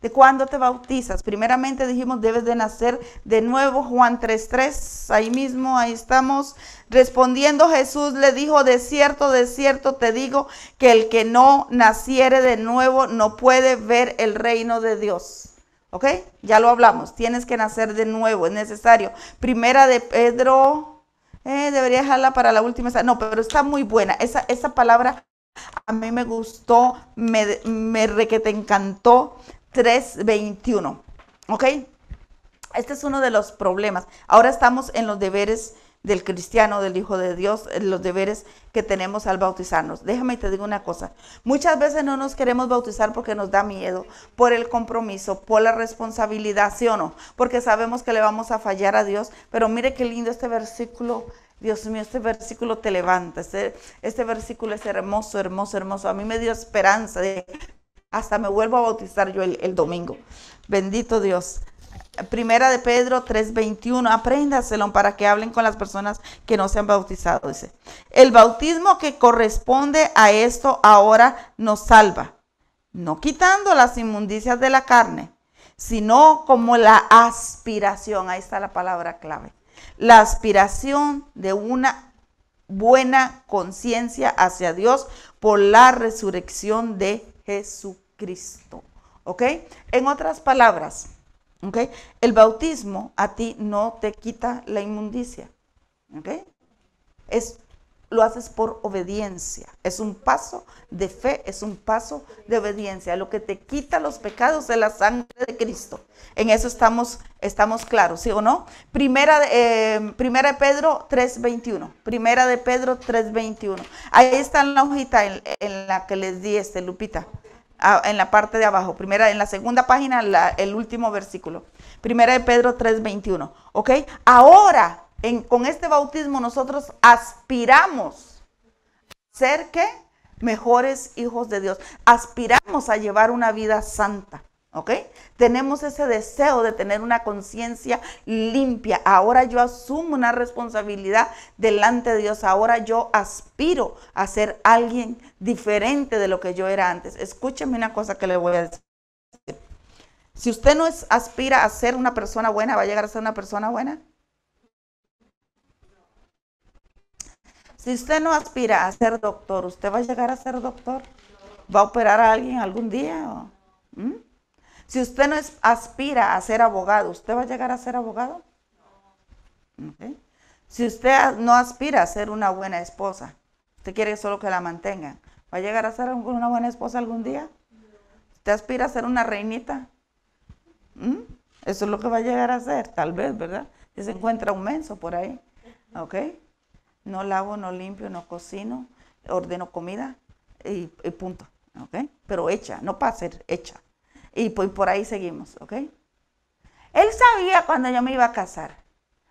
¿De cuando te bautizas? Primeramente dijimos, debes de nacer de nuevo, Juan 3.3, ahí mismo, ahí estamos. Respondiendo Jesús le dijo, de cierto, de cierto te digo, que el que no naciere de nuevo no puede ver el reino de Dios. ¿Ok? Ya lo hablamos. Tienes que nacer de nuevo, es necesario. Primera de Pedro, eh, debería dejarla para la última. No, pero está muy buena. Esa, esa palabra a mí me gustó, me, me te encantó. 3.21. ¿Ok? Este es uno de los problemas. Ahora estamos en los deberes del cristiano, del Hijo de Dios, eh, los deberes que tenemos al bautizarnos. Déjame y te digo una cosa, muchas veces no nos queremos bautizar porque nos da miedo, por el compromiso, por la responsabilidad, sí o no, porque sabemos que le vamos a fallar a Dios, pero mire qué lindo este versículo. Dios mío, este versículo te levanta, este, este versículo es hermoso, hermoso, hermoso. A mí me dio esperanza de hasta me vuelvo a bautizar yo el domingo. Bendito Dios. Primera de Pedro 3:21, apréndaselo para que hablen con las personas que no se han bautizado, dice. El bautismo que corresponde a esto ahora nos salva, no quitando las inmundicias de la carne, sino como la aspiración, ahí está la palabra clave, la aspiración de una buena conciencia hacia Dios por la resurrección de Jesucristo. ¿Ok? En otras palabras, el bautismo a ti no te quita la inmundicia. Es, lo haces por obediencia. Es un paso de fe, es un paso de obediencia. Lo que te quita los pecados es la sangre de Cristo. En eso estamos, estamos claros, ¿sí o no? Primera, eh, primera de Pedro 3.21. Primera de Pedro 3.21. Ahí está la hojita en la que les di este, Lupita en la parte de abajo, primera, en la segunda página, el último versículo. Primera de Pedro 3:21, ¿ok? Ahora, con este bautismo nosotros aspiramos a ser que mejores hijos de Dios. Aspiramos a llevar una vida santa, ¿ok? Tenemos ese deseo de tener una conciencia limpia. Ahora yo asumo una responsabilidad delante de Dios. Ahora yo aspiro a ser alguien diferente de lo que yo era antes. Escúcheme una cosa que le voy a decir. Si usted no aspira a ser una persona buena, ¿va a llegar a ser una persona buena? Si usted no aspira a ser doctor, ¿usted va a llegar a ser doctor? ¿Va a operar a alguien algún día? Si usted no aspira a ser abogado, ¿usted va a llegar a ser abogado? Si usted no aspira a ser una buena esposa, Usted quiere solo que la mantengan. ¿Va a llegar a ser una buena esposa algún día? ¿Usted aspira a ser una reinita? ¿Mm? Eso es lo que va a llegar a ser, tal vez, ¿verdad? Si se encuentra un menso por ahí. ¿Ok? No lavo, no limpio, no cocino, ordeno comida y, punto. ¿Ok? Pero hecha, no para ser hecha. Y pues por ahí seguimos, ¿ok? Él sabía cuando yo me iba a casar.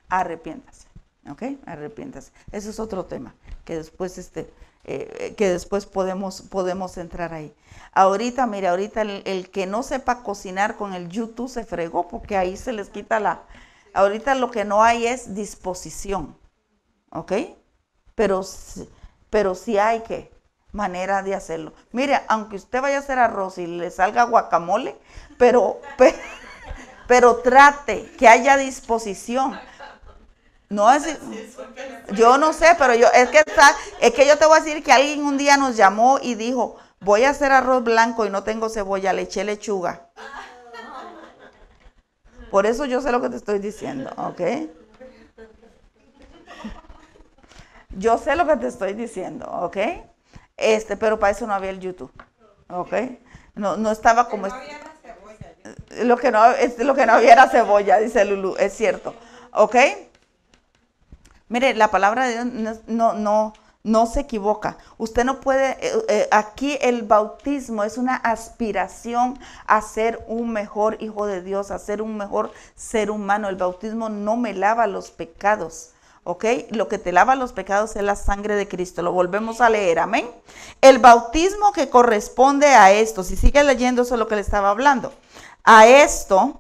Arrepiéntase. ¿ok? Arrepiéntase. Ese es otro tema que después, este, eh, que después podemos, podemos entrar ahí. Ahorita, mira, ahorita el, que no sepa cocinar con el YouTube se fregó porque ahí se les quita la... Ahorita lo que no hay es disposición, ¿ok? Pero, pero sí hay que manera de hacerlo. mira aunque usted vaya a hacer arroz y le salga guacamole, pero, pero trate que haya disposición no, es, yo no sé, pero yo es que está, es que yo te voy a decir que alguien un día nos llamó y dijo, voy a hacer arroz blanco y no tengo cebolla, le eché lechuga. Por eso yo sé lo que te estoy diciendo, ¿ok? Yo sé lo que te estoy diciendo, ¿ok? Este, pero para eso no había el YouTube, ¿ok? No, no estaba como... Lo que no, lo que no había era cebolla, dice Lulu, es cierto, ¿ok? Mire, la palabra de Dios no, se equivoca. Usted no puede, eh, eh, aquí el bautismo es una aspiración a ser un mejor hijo de Dios, a ser un mejor ser humano. El bautismo no me lava los pecados. ¿ok? Lo que te lava los pecados es la sangre de Cristo. Lo volvemos a leer, amén. El bautismo que corresponde a esto, si sigue leyendo eso es lo que le estaba hablando, a esto,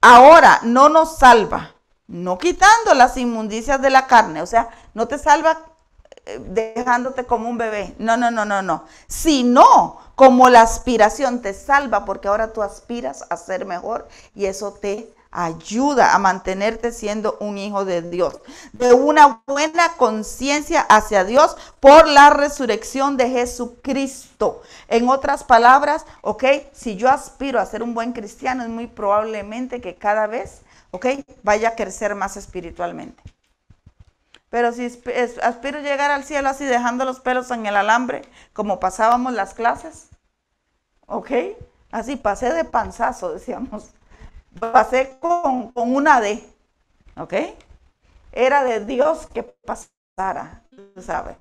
ahora no nos salva, no quitando las inmundicias de la carne, o sea, no te salva eh, dejándote como un bebé. No, no, no, no, no. Sino como la aspiración te salva porque ahora tú aspiras a ser mejor y eso te ayuda a mantenerte siendo un hijo de Dios, de una buena conciencia hacia Dios por la resurrección de Jesucristo. En otras palabras, ok, si yo aspiro a ser un buen cristiano, es muy probablemente que cada vez ¿ok? Vaya a crecer más espiritualmente. Pero si aspiro llegar al cielo así dejando los pelos en el alambre, como pasábamos las clases, ¿ok? Así pasé de panzazo, decíamos. Pasé con, una D, ¿ok? Era de Dios que pasara, ¿sabe?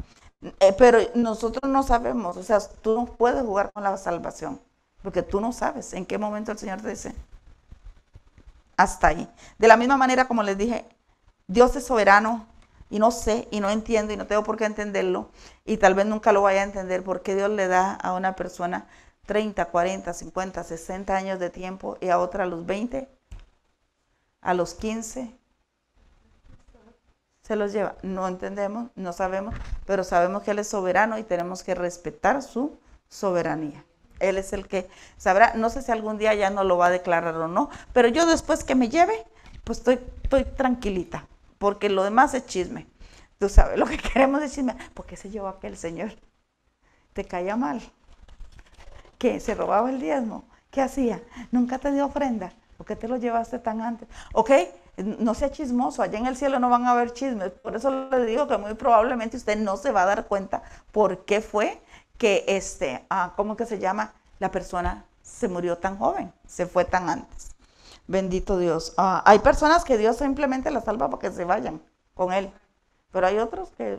Eh, pero nosotros no sabemos, o sea, tú no puedes jugar con la salvación, porque tú no sabes en qué momento el Señor te dice, hasta ahí. De la misma manera como les dije, Dios es soberano y no sé y no entiendo y no tengo por qué entenderlo y tal vez nunca lo vaya a entender porque Dios le da a una persona 30, 40, 50, 60 años de tiempo y a otra a los 20, a los 15. Se los lleva. No entendemos, no sabemos, pero sabemos que Él es soberano y tenemos que respetar su soberanía. Él es el que sabrá. No sé si algún día ya no lo va a declarar o no, pero yo después que me lleve, pues estoy, tranquilita, porque lo demás es chisme. Tú sabes, lo que queremos decirme. ¿Por qué se llevó aquel señor? Te caía mal. ¿Qué? ¿Se robaba el diezmo? ¿Qué hacía? ¿Nunca ha tenido ofrenda? ¿Por qué te lo llevaste tan antes? ¿Ok? no sea chismoso, allá en el cielo no van a haber chismes. Por eso le digo que muy probablemente usted no se va a dar cuenta por qué fue que este, ah, ¿cómo que se llama? La persona se murió tan joven, se fue tan antes. Bendito Dios. Ah, hay personas que Dios simplemente las salva que se vayan con Él, pero hay otros que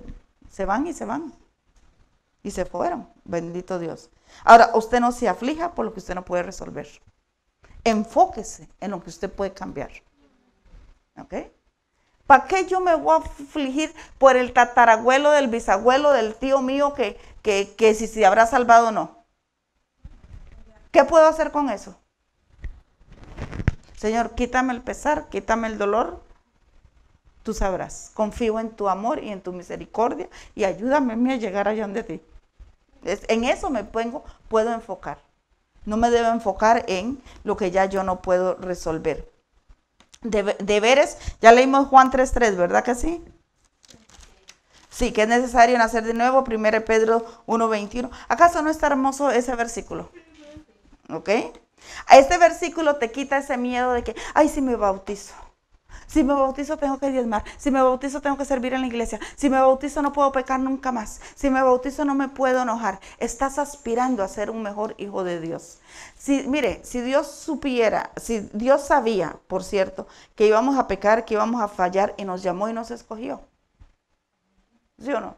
se van y se van. Y se fueron, bendito Dios. Ahora, usted no se aflija por lo que usted no puede resolver. Enfóquese en lo que usted puede cambiar. ¿Ok? ¿Para qué yo me voy a afligir por el tatarabuelo del bisabuelo del tío mío que que, si se habrá salvado o no. ¿Qué puedo hacer con eso? Señor, quítame el pesar, quítame el dolor. Tú sabrás. Confío en tu amor y en tu misericordia y ayúdame a llegar allá donde ti. en eso me pongo, puedo enfocar. No me debo enfocar en lo que ya yo no puedo resolver. deberes, ya leímos Juan 3.3, ¿verdad que sí? Sí, que es necesario nacer de nuevo, 1 Pedro 1.21. ¿Acaso no está hermoso ese versículo? ¿Ok? este versículo te quita ese miedo de que, ay, si me bautizo. Si me bautizo tengo que diezmar. Si me bautizo tengo que servir en la iglesia. Si me bautizo no puedo pecar nunca más. Si me bautizo no me puedo enojar. Estás aspirando a ser un mejor hijo de Dios. Si, mire, si Dios supiera, si Dios sabía, por cierto, que íbamos a pecar, que íbamos a fallar y nos llamó y nos escogió. ¿Sí o no?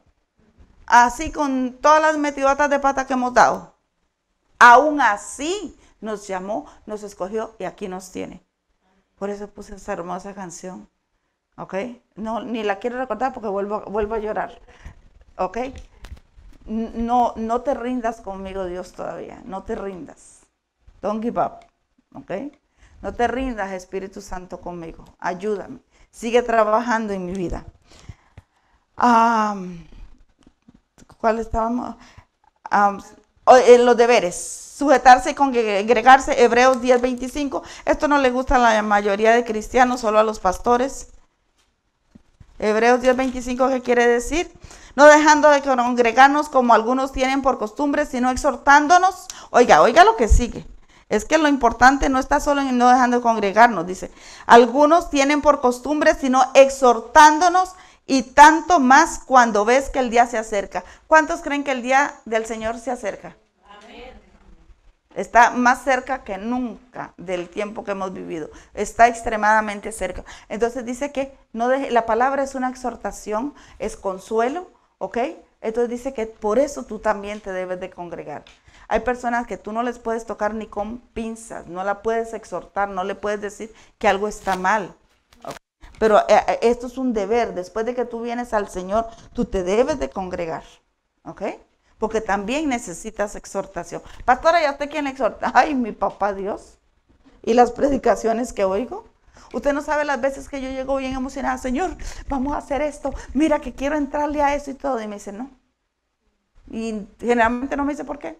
Así con todas las metidotas de pata que hemos dado. Aún así nos llamó, nos escogió y aquí nos tiene. Por eso puse esa hermosa canción. ¿Ok? No, ni la quiero recordar porque vuelvo, vuelvo a llorar. ¿Ok? No, no te rindas conmigo, Dios, todavía. No te rindas. Don't give up. ¿Ok? No te rindas, Espíritu Santo, conmigo. Ayúdame. Sigue trabajando en mi vida. ¿Cuál estábamos? Eh, los deberes. Sujetarse y congregarse, Hebreos 10:25. Esto no le gusta a la mayoría de cristianos, solo a los pastores. Hebreos 10:25, ¿qué quiere decir? No dejando de congregarnos como algunos tienen por costumbre, sino exhortándonos. Oiga, oiga lo que sigue. Es que lo importante no está solo en no dejando de congregarnos, dice. Algunos tienen por costumbre, sino exhortándonos y tanto más cuando ves que el día se acerca. ¿Cuántos creen que el día del Señor se acerca? Amén. Está más cerca que nunca del tiempo que hemos vivido. Está extremadamente cerca. Entonces dice que no la palabra es una exhortación, es consuelo, ¿ok? Entonces dice que por eso tú también te debes de congregar. Hay personas que tú no les puedes tocar ni con pinzas, no la puedes exhortar, no le puedes decir que algo está mal. Pero eh, eh, esto es un deber. Después de que tú vienes al Señor, tú te debes de congregar. ¿Ok? Porque también necesitas exhortación. Pastora, ¿ya usted quién le exhorta? Ay, mi papá Dios. Y las predicaciones que oigo. Usted no sabe las veces que yo llego bien emocionada, Señor, vamos a hacer esto. Mira que quiero entrarle a eso y todo. Y me dice, no. Y generalmente no me dice por qué.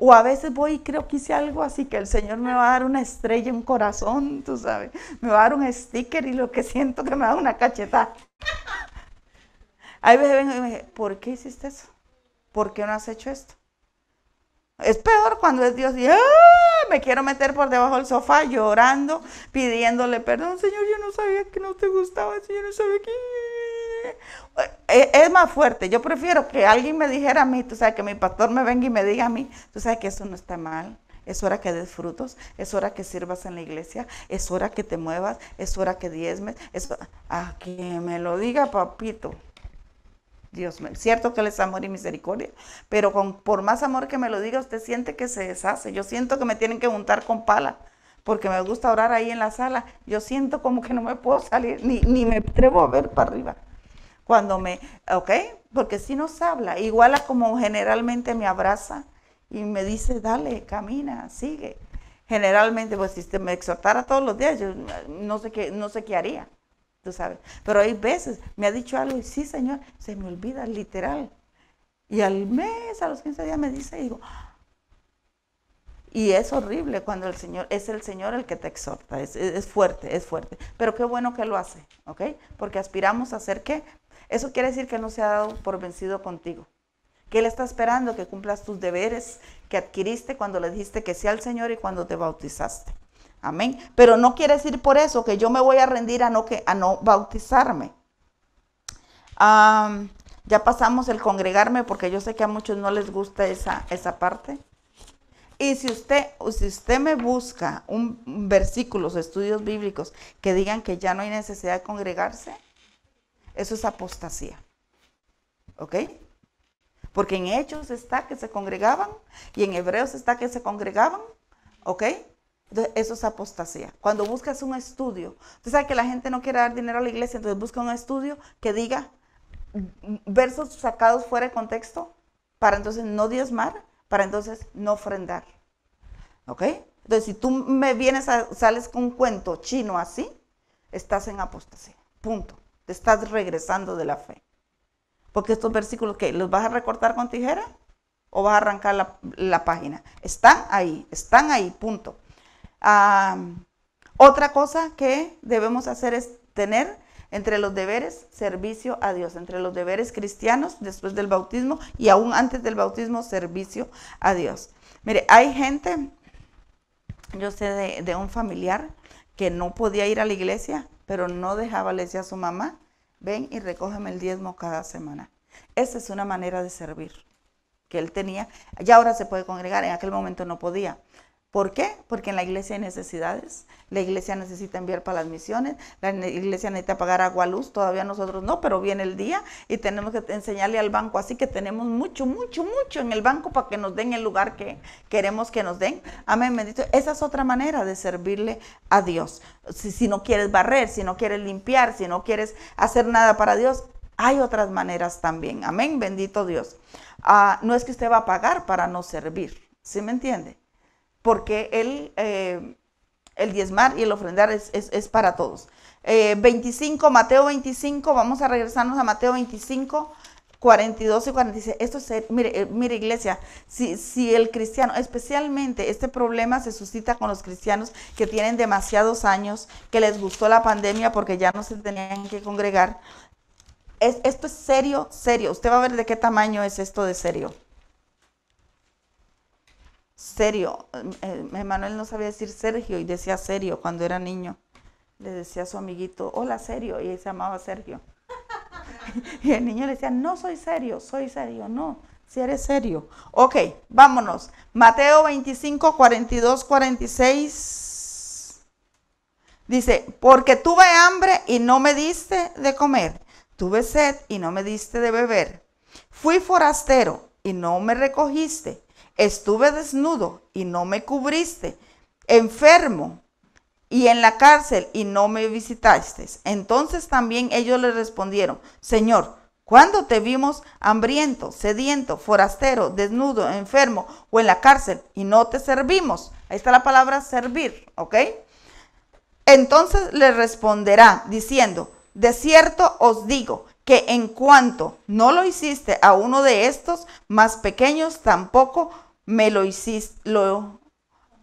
O a veces voy y creo que hice algo así que el Señor me va a dar una estrella, un corazón, tú sabes. Me va a dar un sticker y lo que siento que me da una cachetada. Hay veces vengo y me digo, ¿por qué hiciste eso? ¿Por qué no has hecho esto? Es peor cuando es Dios y ah, me quiero meter por debajo del sofá llorando, pidiéndole perdón. Señor, yo no sabía que no te gustaba, Señor, yo no sabía que... Eh, es, más fuerte. Yo prefiero que alguien me dijera a mí, tú sabes, que mi pastor me venga y me diga a mí, tú sabes que eso no está mal. Es hora que des es hora que sirvas en la iglesia, es hora que te muevas, es hora que diezmes. Es, a que me lo diga, papito. Dios mío, cierto que Él es amor y misericordia, pero con, por más amor que me lo diga, usted siente que se deshace. Yo siento que me tienen que juntar con pala, porque me gusta orar ahí en la sala. Yo siento como que no me puedo salir, ni, ni me atrevo a ver para arriba. Cuando me, ok, porque sí nos habla, igual a como generalmente me abraza y me dice, dale, camina, sigue. Generalmente, pues si me exhortara todos los días, yo no sé qué, no sé qué haría, tú sabes. Pero hay veces, me ha dicho algo y sí, Señor, se me olvida, literal. Y al mes, a los 15 días me dice, digo, y es horrible cuando el Señor, es el Señor el que te exhorta, es, es, fuerte, es fuerte. Pero qué bueno que lo hace, ¿ok? Porque aspiramos a ser qué? Eso quiere decir que no se ha dado por vencido contigo, que Él está esperando que cumplas tus deberes que adquiriste cuando le dijiste que sí al Señor y cuando te bautizaste. Amén. Pero no quiere decir por eso que yo me voy a rendir a no, que, a no bautizarme. ya pasamos el congregarme porque yo sé que a muchos no les gusta esa, esa parte. Y si usted, si usted me busca un, versículo, estudios bíblicos que digan que ya no hay necesidad de congregarse, eso es apostasía. ¿Ok? Porque en Hechos está que se congregaban y en Hebreos está que se congregaban. ¿Ok? Entonces, eso es apostasía. Cuando buscas un estudio, tú sabes que la gente no quiere dar dinero a la iglesia, entonces busca un estudio que diga versos sacados fuera de contexto para entonces no diezmar, para entonces no ofrendar. ¿Ok? Entonces, si tú me vienes, a, sales con un cuento chino así, estás en apostasía. Punto. Te estás regresando de la fe. Porque estos versículos ¿qué? los vas a recortar con tijera o vas a arrancar la, página. Están ahí, están ahí, punto. otra cosa que debemos hacer es tener entre los deberes servicio a Dios, entre los deberes cristianos después del bautismo y aún antes del bautismo servicio a Dios. Mire, hay gente, yo sé de, de un familiar que no podía ir a la iglesia pero no dejaba, le decía a su mamá, ven y recógeme el diezmo cada semana. Esa es una manera de servir que él tenía. Ya ahora se puede congregar, en aquel momento no podía. ¿Por qué? Porque en la iglesia hay necesidades, la iglesia necesita enviar para las misiones, la iglesia necesita pagar agua, luz, todavía nosotros no, pero viene el día y tenemos que enseñarle al banco, así que tenemos mucho, mucho, mucho en el banco para que nos den el lugar que queremos que nos den. Amén, bendito. Esa es otra manera de servirle a Dios. Si, no quieres barrer, si no quieres limpiar, si no quieres hacer nada para Dios, hay otras maneras también. Amén, bendito Dios. Ah, no es que usted va a pagar para no servir, ¿sí me entiende? porque el, eh, el diezmar y el ofrendar es, para todos. 25, eh, Mateo 25, vamos a regresarnos a Mateo 25, 42 y 46. Esto es, eh, mire, iglesia, si, el cristiano, especialmente este problema se suscita con los cristianos que tienen demasiados años, que les gustó la pandemia porque ya no se tenían que congregar. esto es serio, serio. Usted va a ver de qué tamaño es esto de serio serio. Eh, Emanuel no sabía decir Sergio y decía serio cuando era niño. Le decía a su amiguito, hola serio, y él se llamaba Sergio. y el niño le decía, no soy serio, soy serio, no, si eres serio. Ok, vámonos. Mateo 25, 42, 46. Dice, porque tuve hambre y no me diste de comer, tuve sed y no me diste de beber, fui forastero y no me recogiste, estuve desnudo y no me cubriste, enfermo y en la cárcel y no me visitaste. Entonces también ellos le respondieron, Señor, cuando te vimos hambriento, sediento, forastero, desnudo, enfermo o en la cárcel y no te servimos? Ahí está la palabra servir, ¿ok? Entonces le responderá diciendo, de cierto os digo que en cuanto no lo hiciste a uno de estos más pequeños, tampoco me lo hiciste, lo,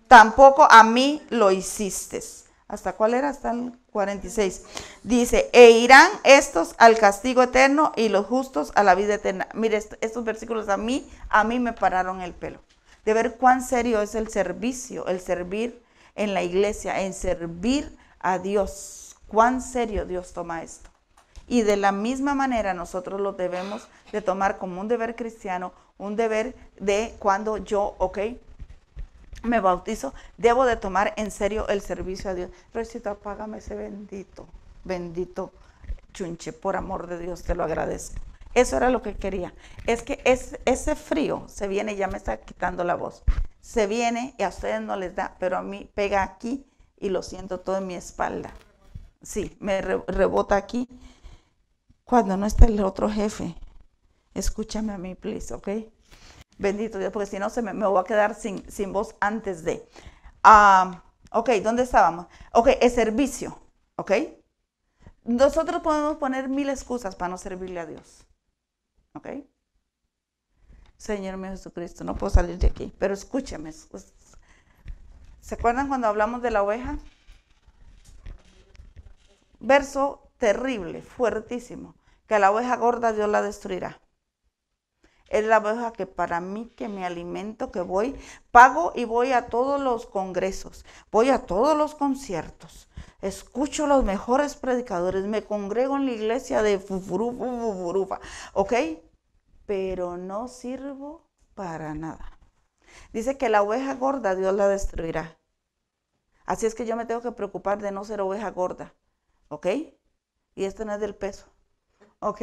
tampoco a mí lo hiciste. ¿Hasta cuál era? Hasta el 46. Dice, e irán estos al castigo eterno y los justos a la vida eterna. Mire, estos versículos a mí, a mí me pararon el pelo. De ver cuán serio es el servicio, el servir en la iglesia, en servir a Dios. Cuán serio Dios toma esto. Y de la misma manera nosotros lo debemos de tomar como un deber cristiano, un deber de cuando yo, ok, me bautizo, debo de tomar en serio el servicio a Dios. Recito, apágame ese bendito, bendito chunche, por amor de Dios, te lo agradezco. Eso era lo que quería. Es que es, ese frío se viene, ya me está quitando la voz. Se viene y a ustedes no les da, pero a mí pega aquí y lo siento todo en mi espalda. Sí, me rebota aquí cuando no está el otro jefe. Escúchame a mí, please, ¿ok? Bendito Dios, porque si no se me, voy a quedar sin, sin voz antes de. Ah, ok, ¿dónde estábamos? Ok, es servicio, ¿ok? Nosotros podemos poner mil excusas para no servirle a Dios, ¿ok? Señor mío Jesucristo, no puedo salir de aquí, pero escúchame. ¿Se acuerdan cuando hablamos de la oveja? Verso terrible, fuertísimo, que la oveja gorda Dios la destruirá. Es la oveja que para mí, que me alimento, que voy, pago y voy a todos los congresos, voy a todos los conciertos, escucho los mejores predicadores, me congrego en la iglesia de fufurufu, fufurufa, ¿ok? Pero no sirvo para nada. Dice que la oveja gorda Dios la destruirá. Así es que yo me tengo que preocupar de no ser oveja gorda, ¿ok? y esto no es del peso. ¿Ok?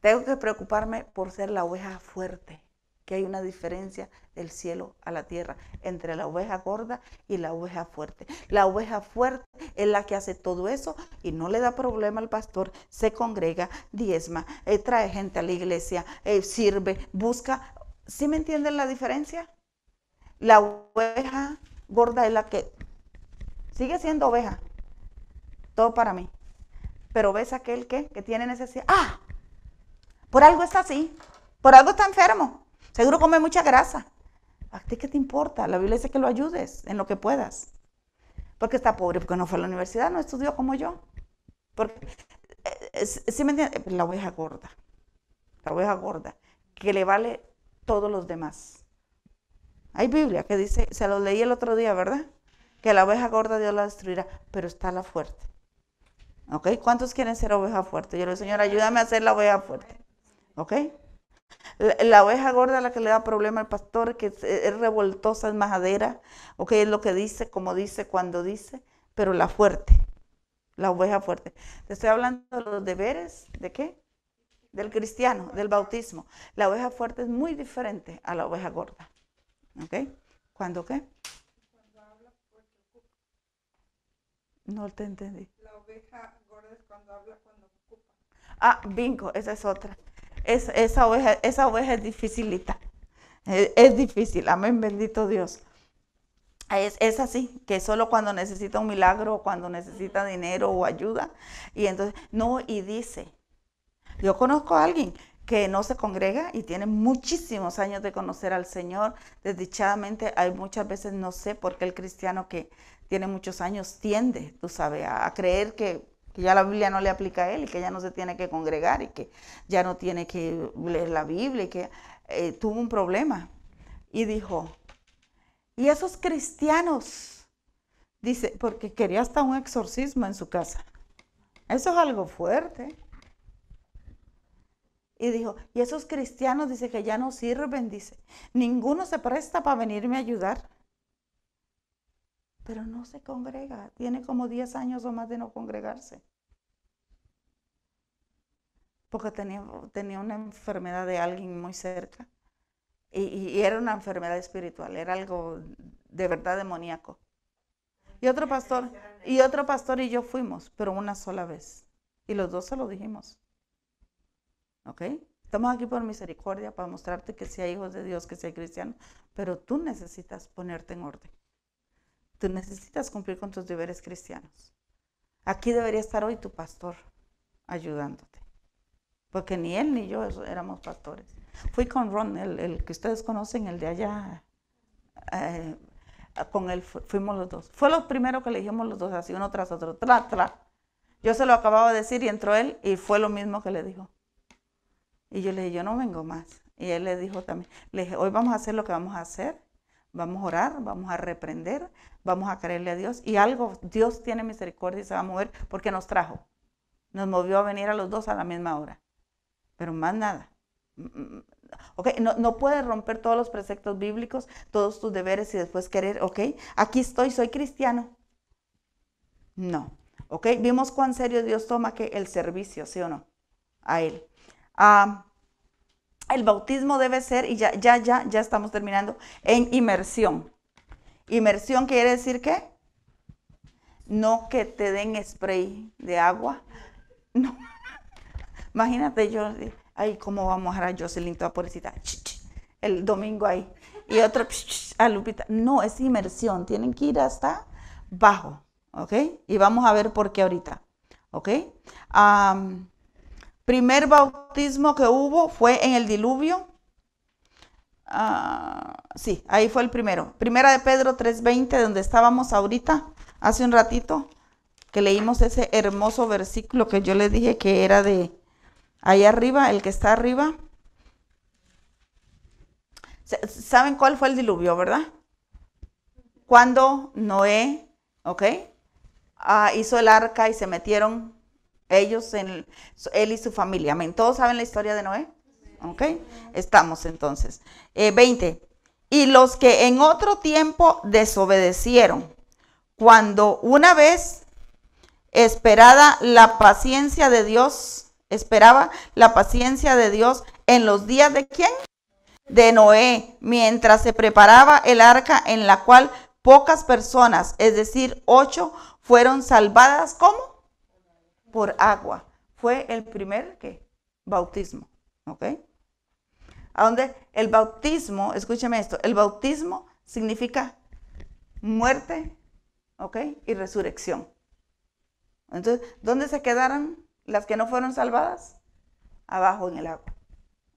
Tengo que preocuparme por ser la oveja fuerte, que hay una diferencia del cielo a la tierra entre la oveja gorda y la oveja fuerte. La oveja fuerte es la que hace todo eso y no le da problema al pastor, se congrega, diezma, eh, trae gente a la iglesia, eh, sirve, busca. ¿Sí me entienden la diferencia? La oveja gorda es la que sigue siendo oveja, todo para mí. Pero ves aquel que, que tiene necesidad. Ah, por algo está así, por algo está enfermo, seguro come mucha grasa. ¿A ti qué te importa? La Biblia dice que lo ayudes en lo que puedas. Porque está pobre, porque no fue a la universidad, no estudió como yo. Porque, eh, ¿sí me La oveja gorda, la oveja gorda, que le vale todos los demás. Hay Biblia que dice, se lo leí el otro día, ¿verdad? Que la oveja gorda Dios la destruirá, pero está la fuerte. ¿Ok? ¿Cuántos quieren ser oveja fuerte? Yo le digo, Señor, ayúdame a ser la oveja fuerte. ¿Ok? La, oveja gorda es la que le da problema al pastor, que e, es, revoltosa, es majadera, ¿ok? Es lo que dice, como dice, cuando dice, pero la fuerte, la oveja fuerte. Te estoy hablando de los deberes, ¿de qué? Del cristiano, del bautismo. La oveja fuerte es muy diferente a la oveja gorda, ¿ok? ¿Cuándo qué? No te entendí. La oveja cuando habla, cuando ocupa. Ah, bingo, esa es otra. Es, esa, oveja, esa oveja es dificilita. E, es, difícil, amén, bendito Dios. Es, así, que solo cuando necesita un milagro cuando necesita dinero o ayuda. Y entonces, no, y dice, yo conozco a alguien que no se congrega y tiene muchísimos años de conocer al Señor. Desdichadamente, hay muchas veces, no sé por qué el cristiano que tiene muchos años tiende, tú sabes, a creer que que ya la Biblia no le aplica a él y que ya no se tiene que congregar y que ya no tiene que leer la Biblia y que eh, tuvo un problema. Y dijo, y esos cristianos, dice, porque quería hasta un exorcismo en su casa. Eso es algo fuerte. Y dijo, y esos cristianos, dice que ya no sirven, dice, ninguno se presta para venirme a ayudar pero no se congrega. Tiene como 10 años o más de no congregarse. Porque tenía, tenía una enfermedad de alguien muy cerca. Y, era una enfermedad espiritual, era algo de verdad demoníaco. Y otro pastor, y otro pastor y yo fuimos, pero una sola vez. Y los dos se lo dijimos. ¿Ok? Estamos aquí por misericordia para mostrarte que si hay hijos de Dios, que sea cristiano. pero tú necesitas ponerte en orden. Tú necesitas cumplir con tus deberes cristianos. Aquí debería estar hoy tu pastor ayudándote, porque ni él ni yo éramos pastores. Fui con Ron, el, que ustedes conocen, el de allá, eh, con él fuimos los dos. Fue lo primero que le dijimos los dos, así uno tras otro, tra, tra. Yo se lo acababa de decir y entró él y fue lo mismo que le dijo. Y yo le dije, yo no vengo más. Y él le dijo también, le dije, hoy vamos a hacer lo que vamos a hacer Vamos a orar, vamos a reprender, vamos a creerle a Dios y algo, Dios tiene misericordia y se va a mover porque nos trajo. Nos movió a venir a los dos a la misma hora. Pero más nada. Mm, mm, mm. Ok, no, no, puedes romper todos los preceptos bíblicos, todos tus deberes y después querer, ok, aquí estoy, soy cristiano. No, ok, vimos cuán serio Dios toma que el servicio, ¿sí o no? A Él. Ah, el bautismo debe ser, y ya, ya, ya, ya estamos terminando, en inmersión. Inmersión quiere decir que no que te den spray de agua. No. Imagínate yo, ay, ¿cómo vamos a mojar a Jocelyn toda pobrecita? El domingo ahí. Y otro a Lupita. No, es inmersión. Tienen que ir hasta bajo. ¿Ok? Y vamos a ver por qué ahorita. ¿Ok? Primer bautismo que hubo fue en el diluvio. Ah, sí, ahí fue el primero. Primera de Pedro 3:20, donde estábamos ahorita, hace un ratito, que leímos ese hermoso versículo que yo les dije que era de ahí arriba, el que está arriba. ¿Saben cuál fue el diluvio, verdad? Cuando Noé, ¿ok? Ah, hizo el arca y se metieron ellos, en, él y su familia. ¿Todos saben la historia de Noé? ¿Ok? Estamos entonces. Eh, veinte, 20. Y los que en otro tiempo desobedecieron, cuando una vez esperada la paciencia de Dios, esperaba la paciencia de Dios en los días de quién? De Noé, mientras se preparaba el arca en la cual pocas personas, es decir, ocho, fueron salvadas. ¿Cómo? por agua. Fue el primer ¿qué? bautismo. ¿Ok? A donde el bautismo, escúchame esto, el bautismo significa muerte, ¿ok? Y resurrección. Entonces, ¿dónde se quedaron las que no fueron salvadas? Abajo en el agua,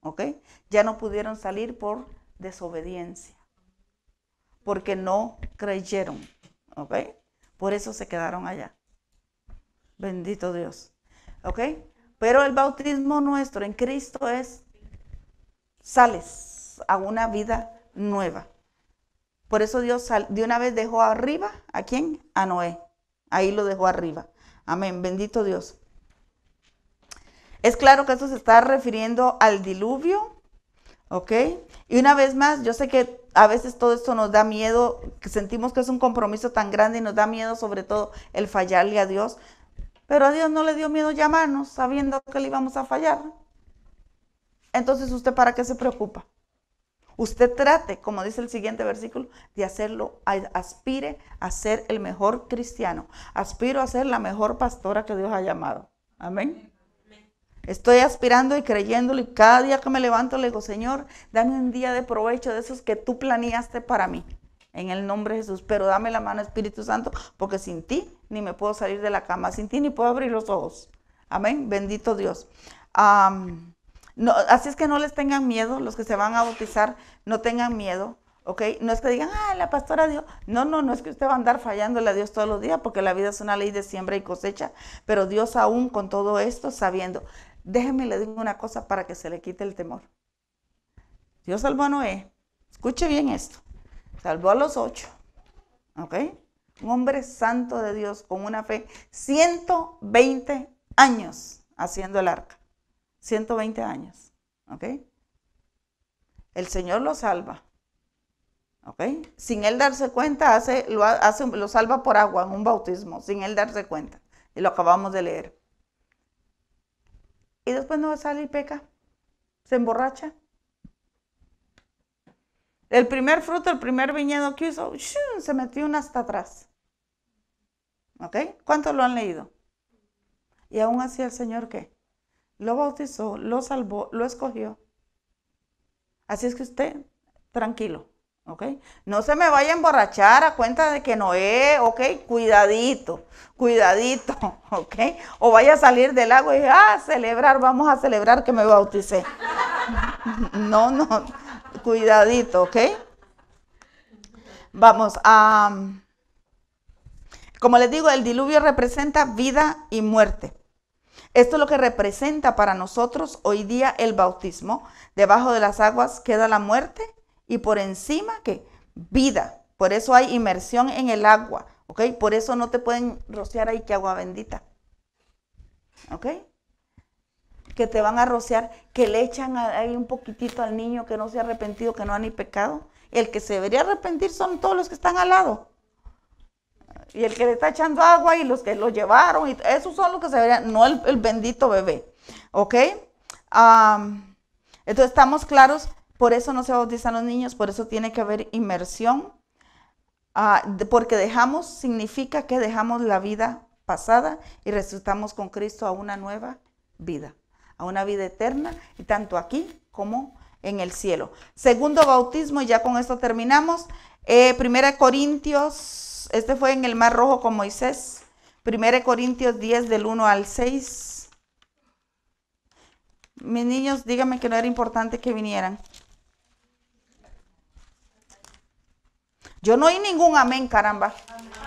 ¿ok? Ya no pudieron salir por desobediencia, porque no creyeron, ¿ok? Por eso se quedaron allá. Bendito Dios. ¿Ok? Pero el bautismo nuestro en Cristo es, sales a una vida nueva. Por eso Dios de una vez dejó arriba, ¿a quién? A Noé. Ahí lo dejó arriba. Amén, bendito Dios. Es claro que esto se está refiriendo al diluvio, ¿ok? Y una vez más, yo sé que a veces todo esto nos da miedo, que sentimos que es un compromiso tan grande y nos da miedo sobre todo el fallarle a Dios. Pero a Dios no le dio miedo llamarnos sabiendo que le íbamos a fallar. Entonces, ¿usted para qué se preocupa? Usted trate, como dice el siguiente versículo, de hacerlo, aspire a ser el mejor cristiano. Aspiro a ser la mejor pastora que Dios ha llamado. Amén. Estoy aspirando y creyéndolo y cada día que me levanto le digo, Señor, dame un día de provecho de esos que tú planeaste para mí en el nombre de Jesús. Pero dame la mano, Espíritu Santo, porque sin ti ni me puedo salir de la cama, sin ti ni puedo abrir los ojos. Amén, bendito Dios. no, así es que no les tengan miedo, los que se van a bautizar, no tengan miedo. ¿ok? No es que digan, ah, la pastora Dios. No, no, no es que usted va a andar fallándole a Dios todos los días, porque la vida es una ley de siembra y cosecha, pero Dios aún con todo esto, sabiendo, déjeme le digo una cosa para que se le quite el temor. Dios al a Noé. ¿eh? Escuche bien esto. Salvó a los ocho. ¿Ok? Un hombre santo de Dios con una fe. 120 años haciendo el arca. 120 años. ¿Ok? El Señor lo salva. ¿Ok? Sin él darse cuenta, hace, lo, lo salva por agua en un bautismo, sin él darse cuenta. Y lo acabamos de leer. Y después no sale y peca. Se emborracha. El primer fruto, el primer viñedo que hizo, se metió una hasta atrás. ¿Ok? ¿Cuántos lo han leído? Y aún así el Señor qué? Lo bautizó, lo salvó, lo escogió. Así es que usted, tranquilo, ¿ok? No se me vaya a emborrachar a cuenta de que no es, ¿ok? Cuidadito, cuidadito, ¿ok? O vaya a salir del agua y, ah, celebrar, vamos a celebrar que me bauticé. No, no, cuidadito, ¿ok? Vamos a... como les digo, el diluvio representa vida y muerte. Esto es lo que representa para nosotros hoy día el bautismo. Debajo de las aguas queda la muerte y por encima que vida. Por eso hay inmersión en el agua, ¿ok? Por eso no te pueden rociar ahí que agua bendita, ¿ok? que te van a rociar, que le echan ahí un poquitito al niño que no se ha arrepentido, que no ha ni pecado. El que se debería arrepentir son todos los que están al lado. Y el que le está echando agua y los que lo llevaron, esos son los que se deberían, no el, bendito bebé. ¿Ok? entonces estamos claros, por eso no se bautizan los niños, por eso tiene que haber inmersión. Ah, porque dejamos, significa que dejamos la vida pasada y resucitamos con Cristo a una nueva vida a una vida eterna, y tanto aquí como en el cielo. Segundo bautismo, y ya con esto terminamos. Eh, primera Corintios, este fue en el Mar Rojo con Moisés. Primera Corintios 10 del 1 al 6. Mis niños, díganme que no era importante que vinieran. Yo no oí ningún amén, caramba.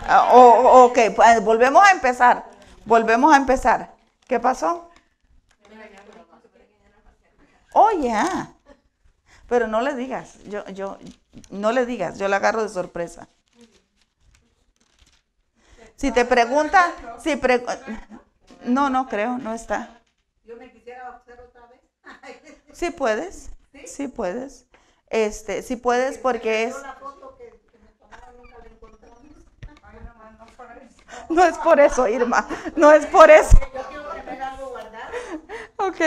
Ah, ok, pues volvemos a empezar. Volvemos a empezar. ¿Qué pasó? Oh, yeah. Pero no le digas, yo, yo, no le digas, yo la agarro de sorpresa. Si te pregunta, si no, no creo, no está. Yo me quisiera hacer otra vez. Sí puedes, sí puedes. Este, si puedes porque es... No es por eso, Irma, no es por eso. Ok.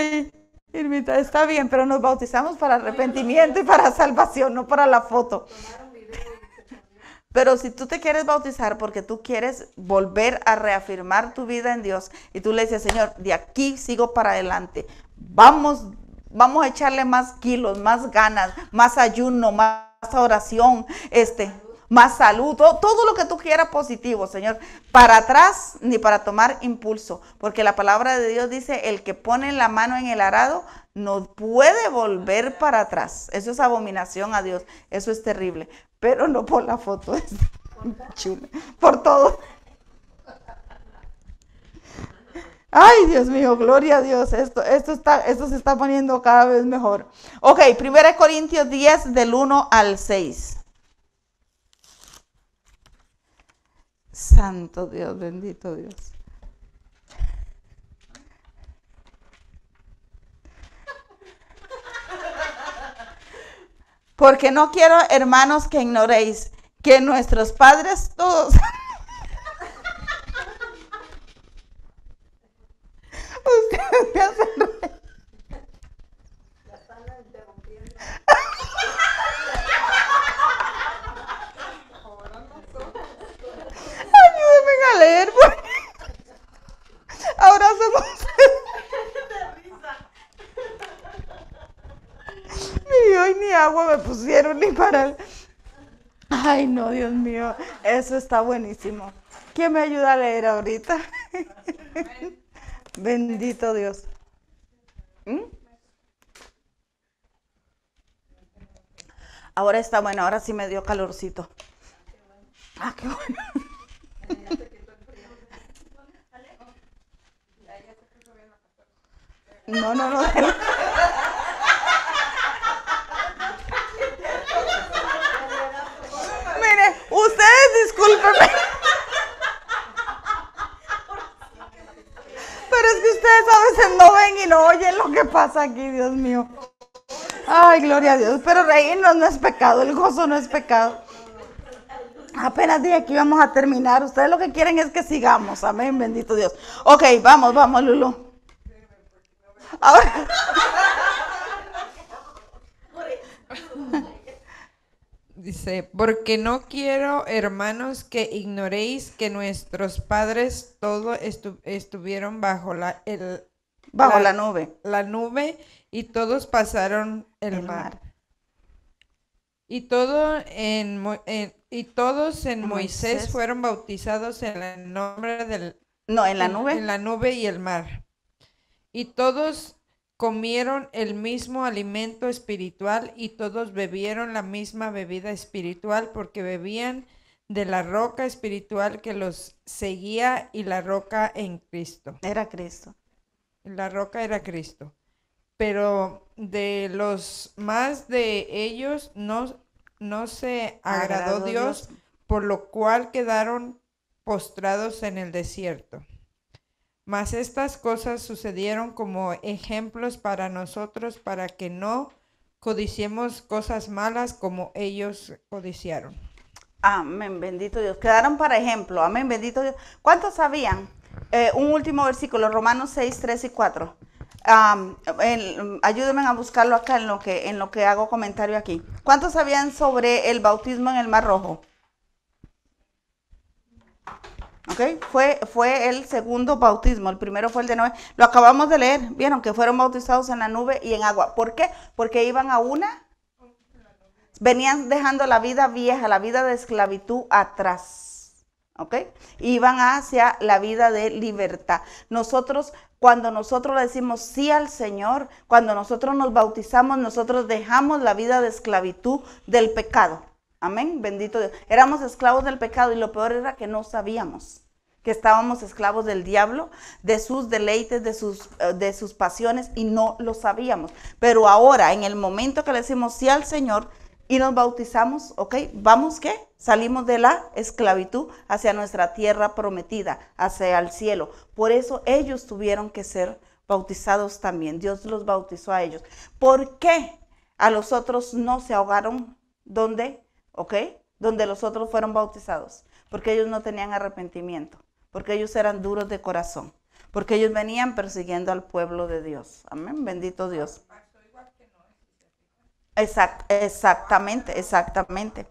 Irmita, está bien, pero nos bautizamos para arrepentimiento y para salvación, no para la foto. Pero si tú te quieres bautizar porque tú quieres volver a reafirmar tu vida en Dios y tú le dices, Señor, de aquí sigo para adelante, vamos, vamos a echarle más kilos, más ganas, más ayuno, más oración, este, más salud, todo, lo que tú quieras positivo, Señor. Para atrás ni para tomar impulso, porque la palabra de Dios dice, el que pone la mano en el arado no puede volver para atrás. Eso es abominación a Dios, eso es terrible. Pero no por la foto, es por todo. Ay, Dios mío, gloria a Dios. Esto, esto, está, esto se está poniendo cada vez mejor. Ok, 1 Corintios 10 del 1 al 6. Santo Dios, bendito Dios. Porque no quiero, hermanos, que ignoréis que nuestros padres todos... leer. Ahora somos. ni hoy ni agua me pusieron ni para. Ay, no, Dios mío. Eso está buenísimo. ¿Quién me ayuda a leer ahorita? Bendito Dios. ¿Mm? Ahora está bueno, ahora sí me dio calorcito. Ah, qué bueno. No, no, no. Mire, ustedes discúlpenme. Pero es que ustedes a veces no ven y no oyen lo que pasa aquí, Dios mío. Ay, gloria a Dios. Pero reírnos no es pecado, el gozo no es pecado. Apenas dije que íbamos a terminar. Ustedes lo que quieren es que sigamos. Amén, bendito Dios. Ok, vamos, vamos, Lulu. Dice, porque no quiero, hermanos, que ignoréis que nuestros padres todos estuvieron bajo la, el, bajo la, nube. La nube y todos pasaron el, mar. Y, todo en, y todos en Moisés. fueron bautizados en el nombre del... No, en la nube. en la nube y el mar. Y todos comieron el mismo alimento espiritual y todos bebieron la misma bebida espiritual porque bebían de la roca espiritual que los seguía y la roca en Cristo. Era Cristo. La roca era Cristo. Pero de los más de ellos no, se agradó, Dios, por lo cual quedaron postrados en el desierto. Mas estas cosas sucedieron como ejemplos para nosotros para que no codiciemos cosas malas como ellos codiciaron. Amén, bendito Dios. Quedaron para ejemplo. Amén, bendito Dios. ¿Cuántos sabían? Eh, un último versículo, Romanos 6, 3 y 4. ayúdenme a buscarlo acá en lo, que, en lo que hago comentario aquí. ¿Cuántos sabían sobre el bautismo en el Mar Rojo? Fue, fue el segundo bautismo, el primero fue el de Noé. Lo acabamos de leer, vieron que fueron bautizados en la nube y en agua. ¿Por qué? Porque iban a una... Venían dejando la vida vieja, la vida de esclavitud atrás. ¿Ok? Iban hacia la vida de libertad. Nosotros cuando nosotros le decimos sí al Señor, cuando nosotros nos bautizamos, nosotros dejamos la vida de esclavitud del pecado. Amén, bendito Dios. Éramos esclavos del pecado y lo peor era que no sabíamos que estábamos esclavos del diablo, de sus deleites, de sus, eh, de sus pasiones y no lo sabíamos. Pero ahora, en el momento que le decimos sí al Señor y nos bautizamos, ¿ok? Vamos que salimos de la esclavitud hacia nuestra tierra prometida, hacia el cielo. Por eso ellos tuvieron que ser bautizados también. Dios los bautizó a ellos. ¿Por qué a los otros no se ahogaron? ¿Dónde? ¿ok? Donde los otros fueron bautizados, porque ellos no tenían arrepentimiento, porque ellos eran duros de corazón, porque ellos venían persiguiendo al pueblo de Dios. Amén, bendito Dios. exactamente, exactamente.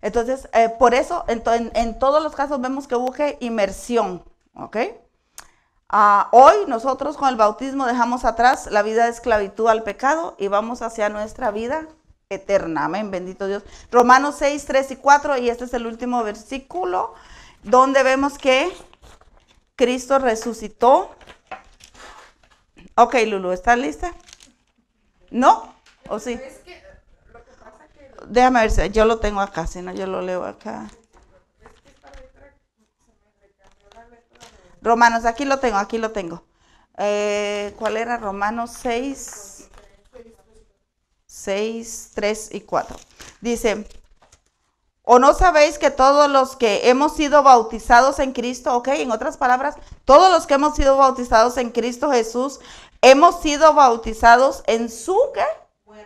Entonces, eh, por eso, en, todos los casos vemos que busque inmersión, ¿ok? Ah, hoy nosotros con el bautismo dejamos atrás la vida de esclavitud al pecado y vamos hacia nuestra vida eterna. bendito Dios. Romanos 6, 3 y 4, y este es el último versículo, donde vemos que Cristo resucitó. Ok, Lulu, ¿estás lista? ¿No? ¿O sí? Déjame ver si yo lo tengo acá, si no yo lo leo acá. Romanos, aquí lo tengo, aquí lo tengo. Eh, ¿Cuál era? Romanos 6. 6, 3 y 4. Dice, ¿o no sabéis que todos los que hemos sido bautizados en Cristo, ok, en otras palabras, todos los que hemos sido bautizados en Cristo Jesús, hemos sido bautizados en su,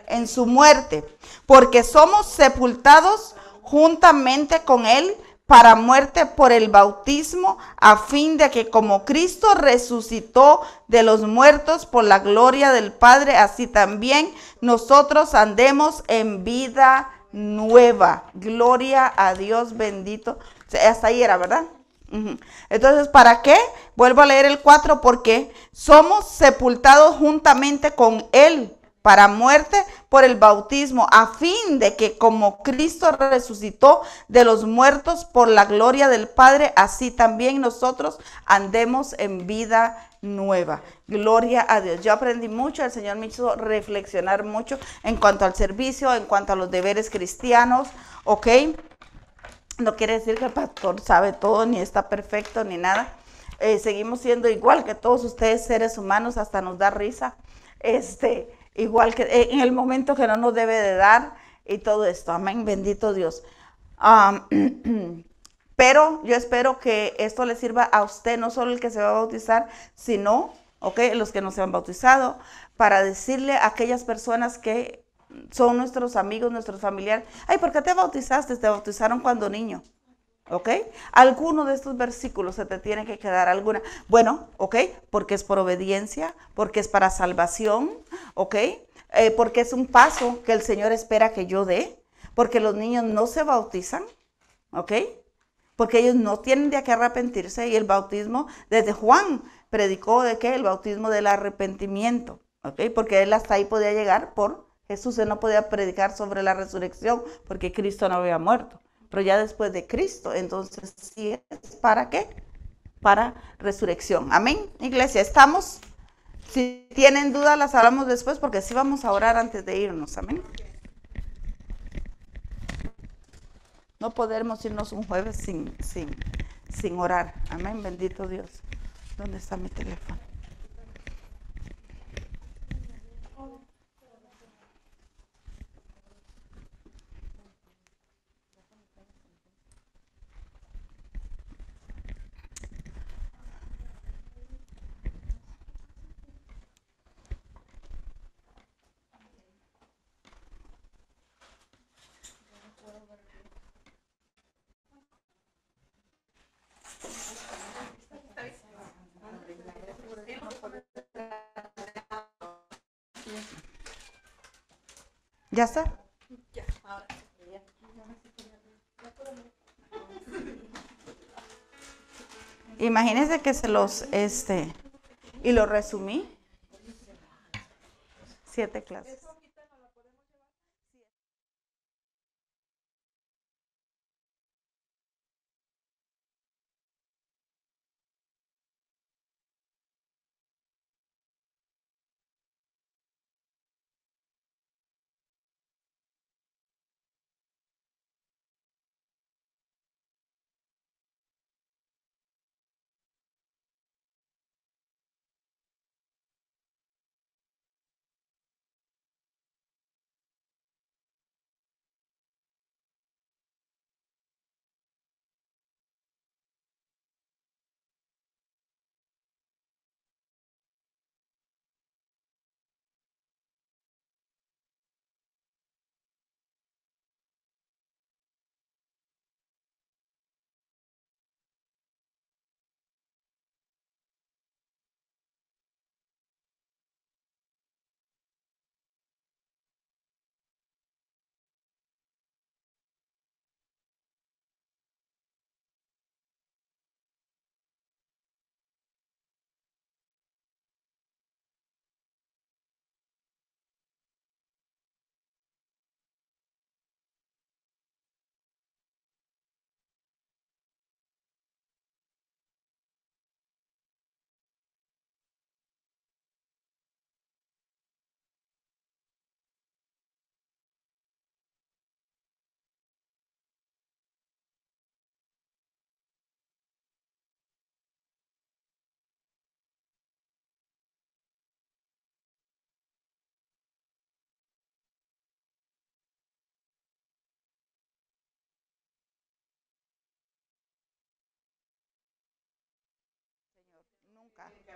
En su muerte, porque somos sepultados juntamente con Él para muerte por el bautismo, a fin de que como Cristo resucitó de los muertos por la gloria del Padre, así también nosotros andemos en vida nueva. Gloria a Dios bendito. Hasta ahí era, ¿verdad? Entonces, ¿para qué? Vuelvo a leer el 4, porque somos sepultados juntamente con Él para muerte por el bautismo, a fin de que como Cristo resucitó de los muertos por la gloria del Padre, así también nosotros andemos en vida nueva. Gloria a Dios. Yo aprendí mucho, el Señor me hizo reflexionar mucho en cuanto al servicio, en cuanto a los deberes cristianos, ¿ok? No quiere decir que el pastor sabe todo, ni está perfecto, ni nada. Eh, seguimos siendo igual que todos ustedes, seres humanos, hasta nos da risa. Este, igual que eh, en el momento que no nos debe de dar y todo esto. Amén, bendito Dios. pero yo espero que esto le sirva a usted, no solo el que se va a bautizar, sino, ok, los que no se han bautizado, para decirle a aquellas personas que son nuestros amigos, nuestros familiares, ay, ¿por qué te bautizaste? Te bautizaron cuando niño. ¿Ok? Alguno de estos versículos se te tiene que quedar alguna. Bueno, ¿ok? Porque es por obediencia, porque es para salvación, ¿ok? Eh, porque es un paso que el Señor espera que yo dé, porque los niños no se bautizan, ¿ok? Porque ellos no tienen de qué arrepentirse y el bautismo, desde Juan predicó de que el bautismo del arrepentimiento, ¿ok? Porque él hasta ahí podía llegar por Jesús, él no podía predicar sobre la resurrección porque Cristo no había muerto pero ya después de Cristo. Entonces, sí es para qué? Para resurrección. Amén, iglesia, estamos. Si tienen dudas, las hablamos después porque sí vamos a orar antes de irnos. Amén. No podemos irnos un jueves sin, sin, sin orar. Amén, bendito Dios. ¿Dónde está mi teléfono? ¿Ya está? Imagínense que se los, este, y lo resumí. Siete clases.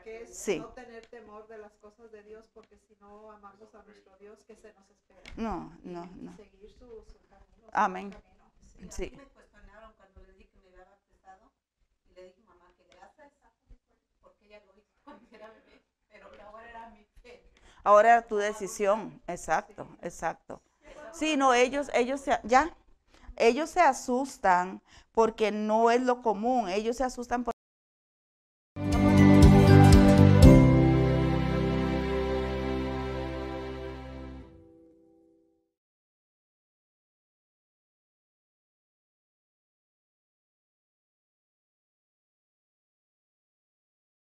que es no tener temor de las cosas de Dios, porque si no amamos a nuestro Dios, que se nos espera? No, no, no. Seguir su, camino. Amén. Sí. A mí me cuestionaron cuando le dije que me daba pesado, y le dije, mamá, que gracias a porque ella lo hizo cuando era bebé, pero que ahora era mi fe. Ahora era tu decisión, exacto, exacto. Sí, no, ellos, ellos, se, ya, ellos se asustan porque no es lo común, ellos se asustan porque